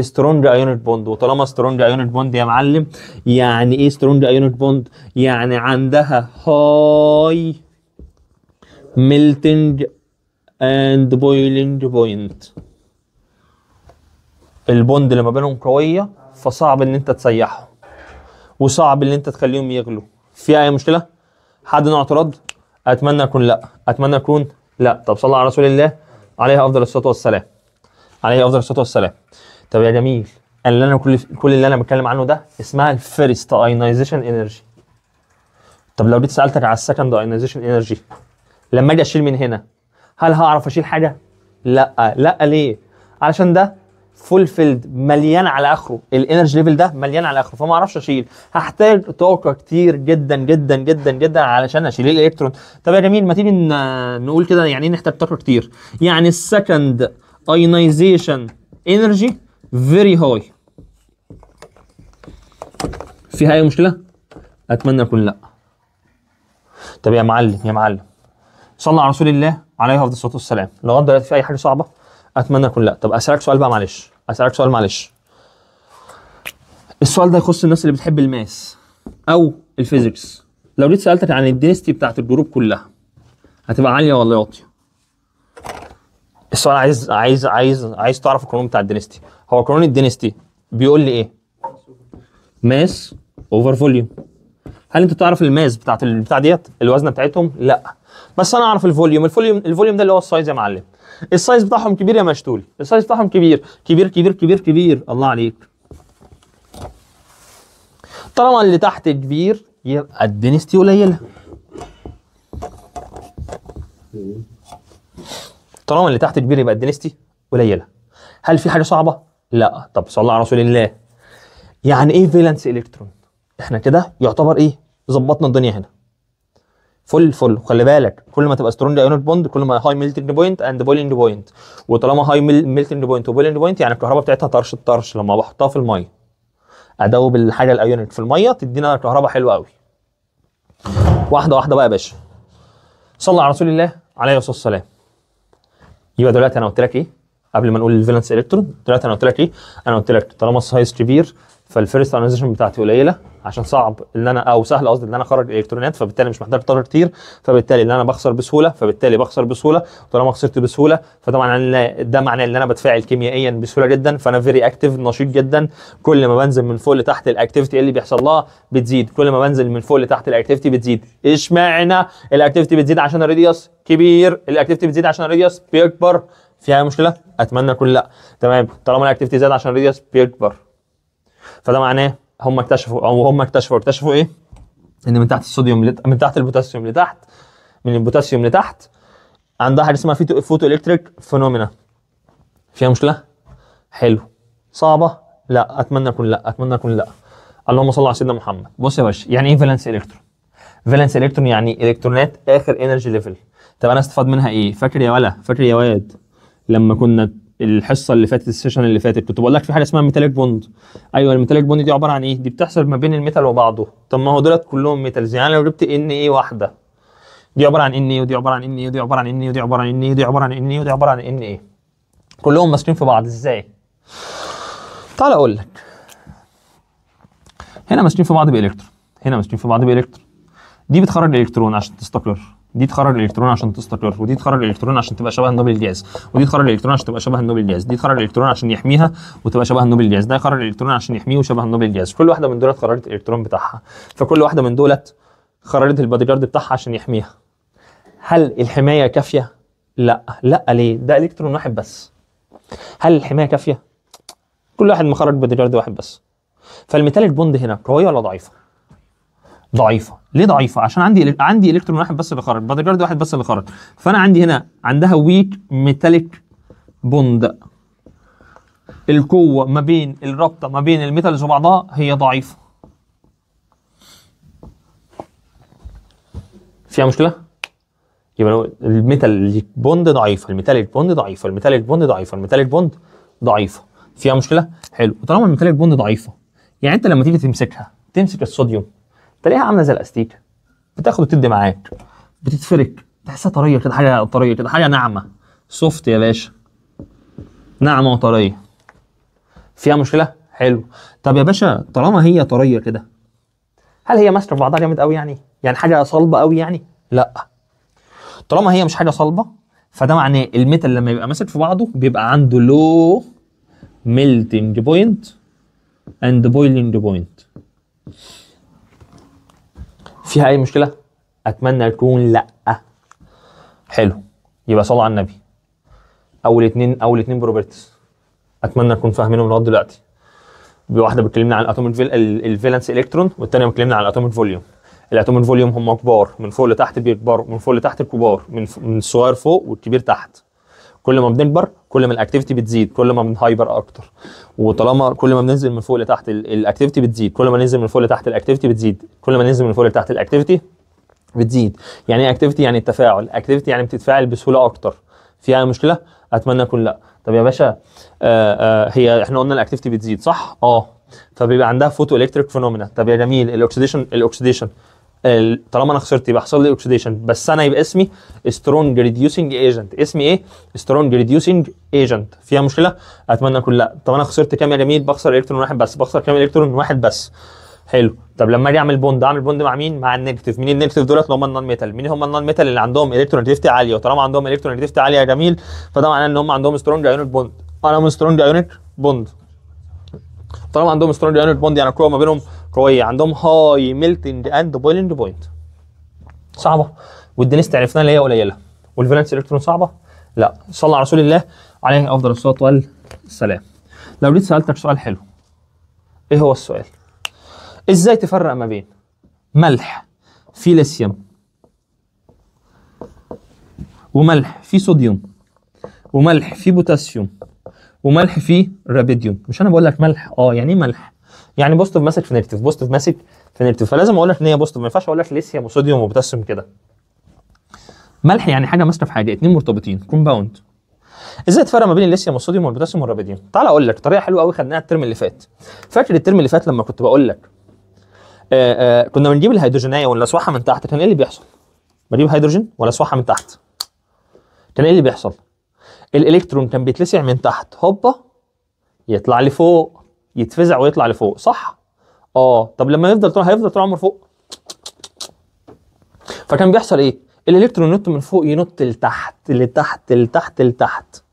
سترونج ايونيك بوند وطالما سترونج ايونيك بوند يا معلم يعني ايه سترونج ايونيك بوند يعني عندها هاي ميلتنج اند بويلنج بوينت البوند اللي ما بينهم قويه فصعب ان انت تسيحهم وصعب ان انت تخليهم يغلوا في اي مشكله حد نوع اعتراض اتمنى اكون لا اتمنى اكون لا طب صلى على رسول الله عليه افضل الصلاه والسلام عليه افضل الصلاه والسلام طب يا جميل اللي انا كل كل اللي انا بتكلم عنه ده اسمها الفيرست اينايزيشن انرجي طب لو جيت سالتك على السكند اينايزيشن انرجي لما اجي اشيل من هنا هل هعرف اشيل حاجه لا لا ليه علشان ده فولفيلد مليان على اخره الانرجي ليفل ده مليان على اخره فما اعرفش اشيل هحتاج طاقه كتير جدا جدا جدا جدا علشان اشيل إيه الالكترون طب يا جميل ما تيجي نقول كده يعني ايه نحتاج طاقه كتير يعني السكند ايونايزيشن انرجي فيري هاي فيها اي مشكله اتمنى اكون لا طب يا معلم يا معلم صلى على رسول الله عليه افضل الصلاه والسلام لو دلوقتي في اي حاجه صعبه اتمنى اكون لا طب اسالك سؤال بقى معلش اسالك سؤال معلش السؤال ده يخص الناس اللي بتحب الماس او الفيزيكس لو جيت سالتك عن الدينستي بتاعت الجروب كلها هتبقى عاليه ولا واطيه السؤال عايز عايز عايز عايز تعرف القانون بتاع الدينستي هو قانون الدينستي بيقول لي ايه ماس اوفر فوليوم هل انت تعرف الماس بتاعت بتاع ديت الوزنه بتاعتهم لا بس انا اعرف الفوليوم الفوليوم الفوليوم ده اللي هو السايز يا معلم السايز بتاعهم كبير يا مشتول السايز بتاعهم كبير كبير كبير كبير كبير الله عليك طالما اللي تحت كبير يبقى الدنستي قليله طالما اللي تحت كبير يبقى الدنستي قليله هل في حاجه صعبه لا طب صلى على رسول الله يعني ايه فيلانس الكترون احنا كده يعتبر ايه ظبطنا الدنيا هنا فل فل خلي بالك كل ما تبقى سترونج ايونيك بوند كل ما هاي ميلتنج بوينت اند بويلنج بوينت وطالما هاي ميلتنج بوينت وبويلنج بوينت يعني الكهرباء بتاعتها طرش الطرش لما بحطها في الميه ادوب الحاجه الايونيك في الميه تدينا كهرباء حلوه قوي واحده واحده بقى يا باشا صلى على رسول الله عليه الصلاه والسلام يبقى دلوقتي انا قلت لك ايه قبل ما نقول الفالنس الكترون دلوقتي انا قلت لك ايه انا قلت لك طالما السايز كبير فالفيرست ionization بتاعتي قليله عشان صعب ان انا او سهل قصدي ان انا اخرج الالكترونات فبالتالي مش محتاج طاقه كتير فبالتالي ان انا بخسر بسهوله فبالتالي بخسر بسهوله طالما خسرت بسهوله فطبعا ده معناه ان انا بتفاعل كيميائيا بسهوله جدا فانا فيري اكتف نشيط جدا كل ما بنزل من فوق لتحت الاكتيفيتي اللي بيحصل لها بتزيد كل ما بنزل من فوق لتحت الاكتيفيتي بتزيد اشمعنى الاكتيفيتي بتزيد عشان الريديوس كبير الاكتيفيتي بتزيد عشان الريديوس بيكبر فيها مشكله اتمنى اكون لا تمام طالما الاكتيفيتي زاد عشان الريديوس بيكبر فده معناه هم اكتشفوا او هم اكتشفوا اكتشفوا ايه؟ ان من تحت الصوديوم لت... من تحت البوتاسيوم لتحت من البوتاسيوم لتحت عندها حاجه اسمها فيتو فوتو الكتريك فينومينا فيها مشكله؟ حلو صعبه؟ لا اتمنى اكون لا اتمنى اكون لا اللهم صل على سيدنا محمد بص يا باشا يعني ايه فالنس الكترون؟ فالنس الكترون يعني الكترونات اخر انرجي ليفل طب انا استفاد منها ايه؟ فاكر يا ولا فاكر يا واد لما كنا الحصه اللي فاتت السيشن اللي فاتت كنت بقول لك في حاجه اسمها ميتاليك بوند ايوه الميتاليك بوند دي عباره عن ايه دي بتحصل ما بين الميتال وبعضه طب ما هو دولت كلهم ميتالز يعني لو جبت ان ايه واحده دي عباره عن ان ايه ودي عباره عن ان ايه ودي عباره عن ان ايه ودي عباره عن ان ايه ودي عباره عن ان ايه ودي عباره عن ان ايه كلهم ماسكين في بعض ازاي تعال اقول لك هنا ماسكين في بعض بالكترون هنا ماسكين في بعض بالكترون دي بتخرج الكترون عشان تستقر دي تخرج الالكترون عشان تستقر ودي تخرج الالكترون عشان تبقى شبه النوبل جاز ودي تخرج الالكترون عشان تبقى شبه النوبل جاز دي تخرج الالكترون عشان يحميها وتبقى شبه النوبل جاز ده يخرج الالكترون عشان يحميه وشبه النوبل جاز كل واحده من دولت خرجت الالكترون بتاعها فكل واحده من دولت خرجت البادي جارد بتاعها عشان يحميها هل الحمايه كافيه لا لا ليه ده الكترون واحد بس هل الحمايه كافيه كل واحد مخرج بادي جارد واحد بس فالميتاليك بوند هنا قويه ولا ضعيفه ضعيفه ليه ضعيفه عشان عندي عندي الكترون واحد بس اللي خرج جارد واحد بس اللي خرج فانا عندي هنا عندها ويك ميتاليك بوند القوه ما بين الرابطه ما بين الميتالز وبعضها هي ضعيفه فيها مشكله يبقى الميتاليك بوند ضعيفه الميتاليك بوند ضعيفه الميتاليك بوند ضعيفه الميتاليك بوند ضعيفه فيها مشكله حلو طالما الميتاليك بوند ضعيفه يعني انت لما تيجي تمسكها تمسك الصوديوم تلاقيها عامله زي الاستيكه بتاخد وتدي معاك بتتفرك تحسها طريه كده حاجه طريه كده حاجه ناعمه سوفت يا باشا ناعمه وطريه فيها مشكله حلو طب يا باشا طالما هي طريه كده هل هي ماسكه في بعضها جامد قوي يعني يعني حاجه صلبه قوي يعني لا طالما هي مش حاجه صلبه فده معناه الميتال لما يبقى ماسك في بعضه بيبقى عنده لو ميلتنج بوينت اند بويلنج بوينت فيها اي مشكله اتمنى تكون لا حلو يبقى صلوا على النبي اول اتنين اول اتنين بروبرتس اتمنى نكون فاهمينهم لغايه دلوقتي واحده بتكلمنا عن الاتوميك فيل... الفالنس الكترون والثانيه بتكلمنا عن الاتوميك فوليوم الاتوميك فوليوم هم كبار من فوق لتحت بيكبروا من فوق لتحت كبار من, من الصغير فوق والكبير تحت كل ما بنكبر كل ما الاكتيفيتي بتزيد كل ما بنهايبر اكتر وطالما كل ما بننزل من فوق لتحت الاكتيفيتي بتزيد كل ما ننزل من فوق لتحت الاكتيفيتي بتزيد كل ما ننزل من فوق لتحت الاكتيفيتي بتزيد يعني ايه اكتيفيتي يعني التفاعل اكتيفيتي يعني بتتفاعل بسهوله اكتر فيها مشكله اتمنى اكون لا طب يا باشا آآ آه، آآ آه، هي احنا قلنا الاكتيفيتي بتزيد صح اه فبيبقى عندها فوتو الكتريك فينومينا طب يا جميل الاكسديشن الاكسديشن طالما انا خسرت يبقى حصل لي اوكسيديشن بس انا يبقى اسمي سترونج ريديوسنج ايجنت اسمي ايه سترونج ريديوسنج ايجنت فيها مشكله اتمنى اكون لا طب انا خسرت كام يا جميل بخسر الكترون واحد بس بخسر كام الكترون واحد بس حلو طب لما اجي اعمل بوند اعمل بوند مع مين مع النيجاتيف مين النيجاتيف دولت اللي هم النون ميتال مين هم النون ميتال اللي عندهم الكترونيتيفيتي عاليه وطالما عندهم الكترونيتيفيتي عاليه يا جميل فده معناه ان هم عندهم سترونج ايونيك بوند انا من سترونج ايونيك بوند طالما عندهم سترونج انول بوند يعني القوه ما بينهم قويه عندهم هاي ميلتنج اند بويلنج بوينت صعبه والدنست عرفناها اللي هي قليله والفالنس الكترون صعبه لا صلى على رسول الله عليه افضل الصلاه والسلام لو جيت سالتك سؤال حلو ايه هو السؤال ازاي تفرق ما بين ملح في ليثيوم وملح في صوديوم وملح في بوتاسيوم وملح فيه رابيديوم مش انا بقول لك ملح اه يعني ايه ملح يعني بوزيتيف ماسك في نيجاتيف بوزيتيف ماسك في نيجاتيف فلازم اقول لك ان هي بوزيتيف ما ينفعش اقول لك ليثيوم وصوديوم وبوتاسيوم كده ملح يعني حاجه ماسكه في حاجه اتنين مرتبطين كومباوند ازاي تفرق ما بين الليثيوم والصوديوم والبوتاسيوم والرابيديوم تعال اقول لك طريقه حلوه قوي خدناها الترم اللي فات فاكر الترم اللي فات لما كنت بقول لك آآ آه، آآ آه، كنا بنجيب الهيدروجينيه أيوة، ونلسوحها من تحت كان ايه اللي بيحصل بجيب هيدروجين والسوحها من تحت كان ايه اللي بيحصل الالكترون كان بيتلسع من تحت هوبا يطلع لفوق يتفزع ويطلع لفوق صح اه طب لما يفضل طول هيفضل طول عمره فوق فكان بيحصل ايه الالكترون ينط من فوق ينط لتحت لتحت لتحت لتحت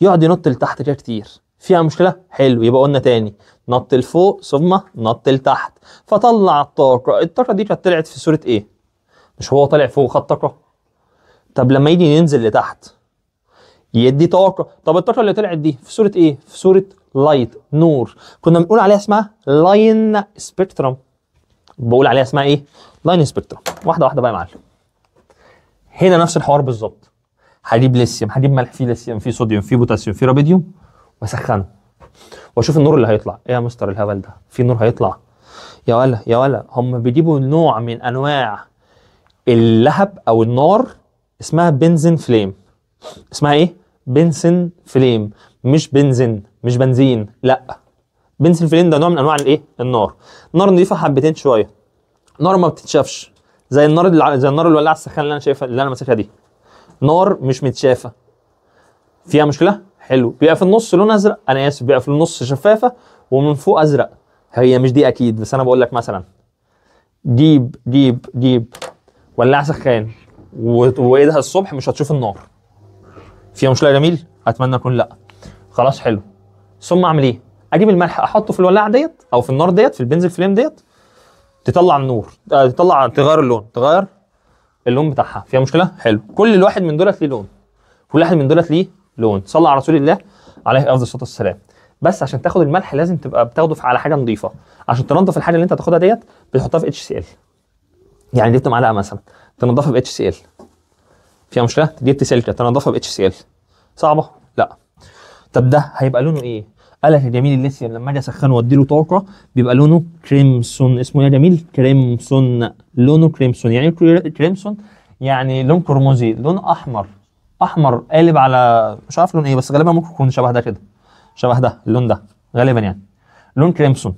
يقعد ينط لتحت كده كتير فيها مشكله حلو يبقى قلنا تاني نط لفوق ثم نط لتحت فطلع الطاقه الطاقه دي كانت طلعت في صوره ايه مش هو طالع فوق خد طاقه طب لما يجي ينزل لتحت يدي طاقه طب الطاقه اللي طلعت دي في صوره ايه في صوره لايت نور كنا بنقول عليها اسمها لاين سبيكترم بقول عليها اسمها ايه لاين سبيكترم واحده واحده بقى يا معلم هنا نفس الحوار بالظبط هجيب ليثيوم هجيب ملح فيه ليثيوم فيه صوديوم فيه بوتاسيوم فيه رابيديوم واسخنه واشوف النور اللي هيطلع ايه يا مستر الهبل ده في نور هيطلع يا ولا يا ولا هم بيجيبوا نوع من انواع اللهب او النار اسمها بنزين فليم اسمها ايه بنسن فليم مش بنزين مش بنزين لا بنسن فليم ده نوع من انواع الايه النار نار نضيفه حبتين شويه نار ما بتتشافش زي النار اللي زي النار اللي ولعت السخان اللي انا شايفها اللي انا ماسكها دي نار مش متشافه فيها مشكله حلو بيبقى في النص لون ازرق انا اسف بيبقى في النص شفافه ومن فوق ازرق هي مش دي اكيد بس انا بقول لك مثلا جيب جيب جيب ولع سخان وايدها الصبح مش هتشوف النار فيها مشكله يا جميل اتمنى اكون لا خلاص حلو ثم اعمل ايه اجيب الملح احطه في الولاعه ديت او في النار ديت في البنزل فليم ديت تطلع النور آه، تطلع تغير اللون تغير اللون بتاعها فيها مشكله حلو كل واحد من دولت ليه لون كل واحد من دولت ليه لون صلى على رسول الله عليه افضل الصلاه والسلام بس عشان تاخد الملح لازم تبقى بتاخده على حاجه نظيفه عشان تنضف الحاجه اللي انت هتاخدها ديت بتحطها في اتش سي ال يعني جبت معلقه مثلا تنضفها ب اتش سي ال فيها مشكله جبت سلكه تنضفها ب اتش سي ال صعبه لا طب ده هيبقى لونه ايه قالك يا جميل الليثيوم يعني لما اجي اسخنه واديله طاقه بيبقى لونه كريمسون اسمه إيه يا جميل كريمسون لونه كريمسون يعني إيه كريمسون يعني لون قرمزي لون احمر احمر قالب على مش عارف لون ايه بس غالبا ممكن يكون شبه ده كده شبه ده اللون ده غالبا يعني لون كريمسون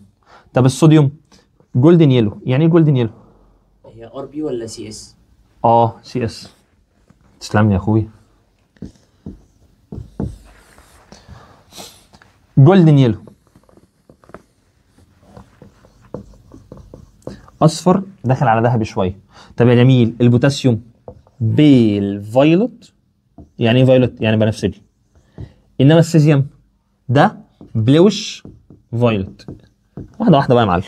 طب الصوديوم جولدن يلو يعني ايه جولدن يلو هي ار بي ولا سي اس اه سي اس تسلم يا اخوي جولدن يلو اصفر داخل على ذهبي شويه طب يا جميل البوتاسيوم بالفايلوت يعني ايه فايلوت يعني بنفسجي انما السيزيوم ده بلوش فايلوت واحده واحده بقى يا معلم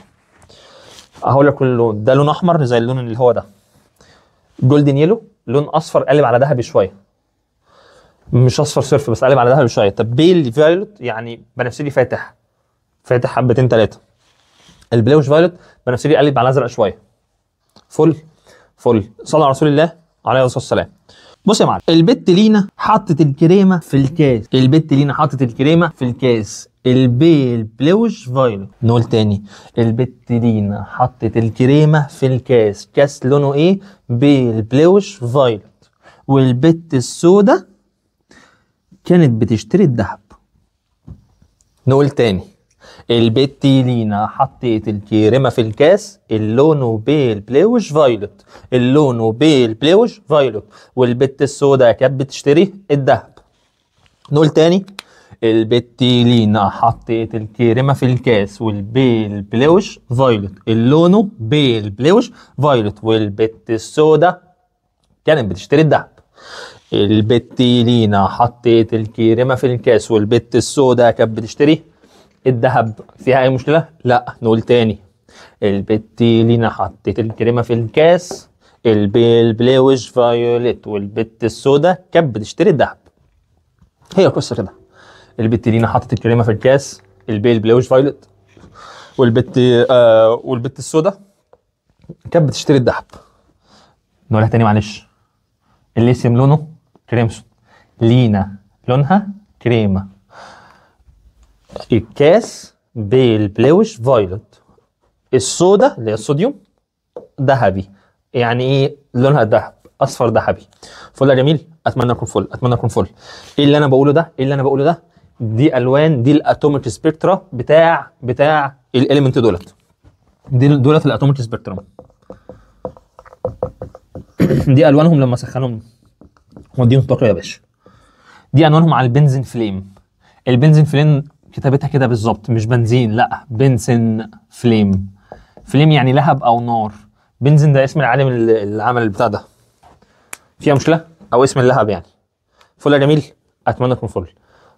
هقول لك كل لون ده لون احمر زي اللون اللي هو ده جولدن يلو لون اصفر قلب على ذهبي شويه مش اصفر صرف بس قلب على ذهبي شويه طب بيل فيولت يعني بنفسجي فاتح فاتح حبتين ثلاثه البلوش فيولت بنفسجي قلب على ازرق شويه فل فل صلى على رسول الله عليه الصلاه والسلام بص يا معلم البت لينا حطت الكريمه في الكاس البت لينا حطت الكريمه في الكاس البلوش فايلو نقول تاني البت لينا حطت الكريمة في الكاس كاس لونه ايه البلوش فايلوت والبت السوداء كانت بتشتري الذهب نقول تاني البت لينا حطيت الكريمة في الكاس اللونه بلوش فايلوت اللونه بلوش فايلوت والبت السوداء كانت بتشتري الذهب نقول تاني البتيلينا حطيت الكريمه في الكاس والبيل بلوش فايولت اللونه بيل بلوش فايولت والبت السودا كانت بتشتري الدهب البتيلينا حطيت الكريمه في الكاس والبت السودا كانت بتشتري الذهب فيها اي مشكله لا نقول تاني البتيلينا حطيت الكريمه في الكاس البيل بلوش فايولت والبت السودا كانت بتشتري الذهب هي القصه كده البت لينا حطت الكريمه في الكاس البيل بلاوش فايلت والبت آه والبت السودا كانت بتشتري الذهب نقولها تاني معلش اسم لونه كريمسون لينا لونها كريمه الكاس بيل بلاوش فايلت السودا اللي هي الصوديوم ذهبي يعني ايه لونها ذهب اصفر ذهبي فل يا جميل اتمنى اكون فل اتمنى اكون فل ايه اللي انا بقوله ده ايه اللي انا بقوله ده دي الوان دي الاتوميك سبيكترا بتاع بتاع الاليمنت دولت دي دولت الاتوميك سبيكترا <coughs> دي الوانهم لما سخنهم موديهم طاقه يا باشا دي الوانهم على البنزين فليم البنزين فليم كتابتها كده بالظبط مش بنزين لا بنزين فليم فليم يعني لهب او نار بنزين ده اسم العالم اللي عمل البتاع ده فيها مشكله او اسم اللهب يعني فل يا جميل اتمنى تكون فل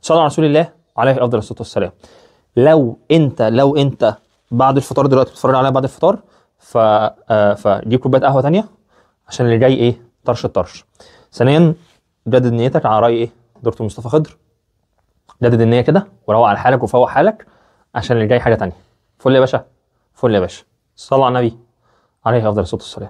صلى رسول الله عليه افضل الصلاه والسلام لو انت لو انت بعد الفطار دلوقتي بتتفرج عليا بعد الفطار ف آه، فجيب كوبايه قهوه ثانيه عشان اللي جاي ايه طرش الطرش ثانيا جدد نيتك على راي ايه دكتور مصطفى خضر جدد النيه كده وروق على حالك وفوق حالك عشان اللي جاي حاجه ثانيه فل يا باشا فل يا باشا صلى على النبي عليه افضل الصلاه والسلام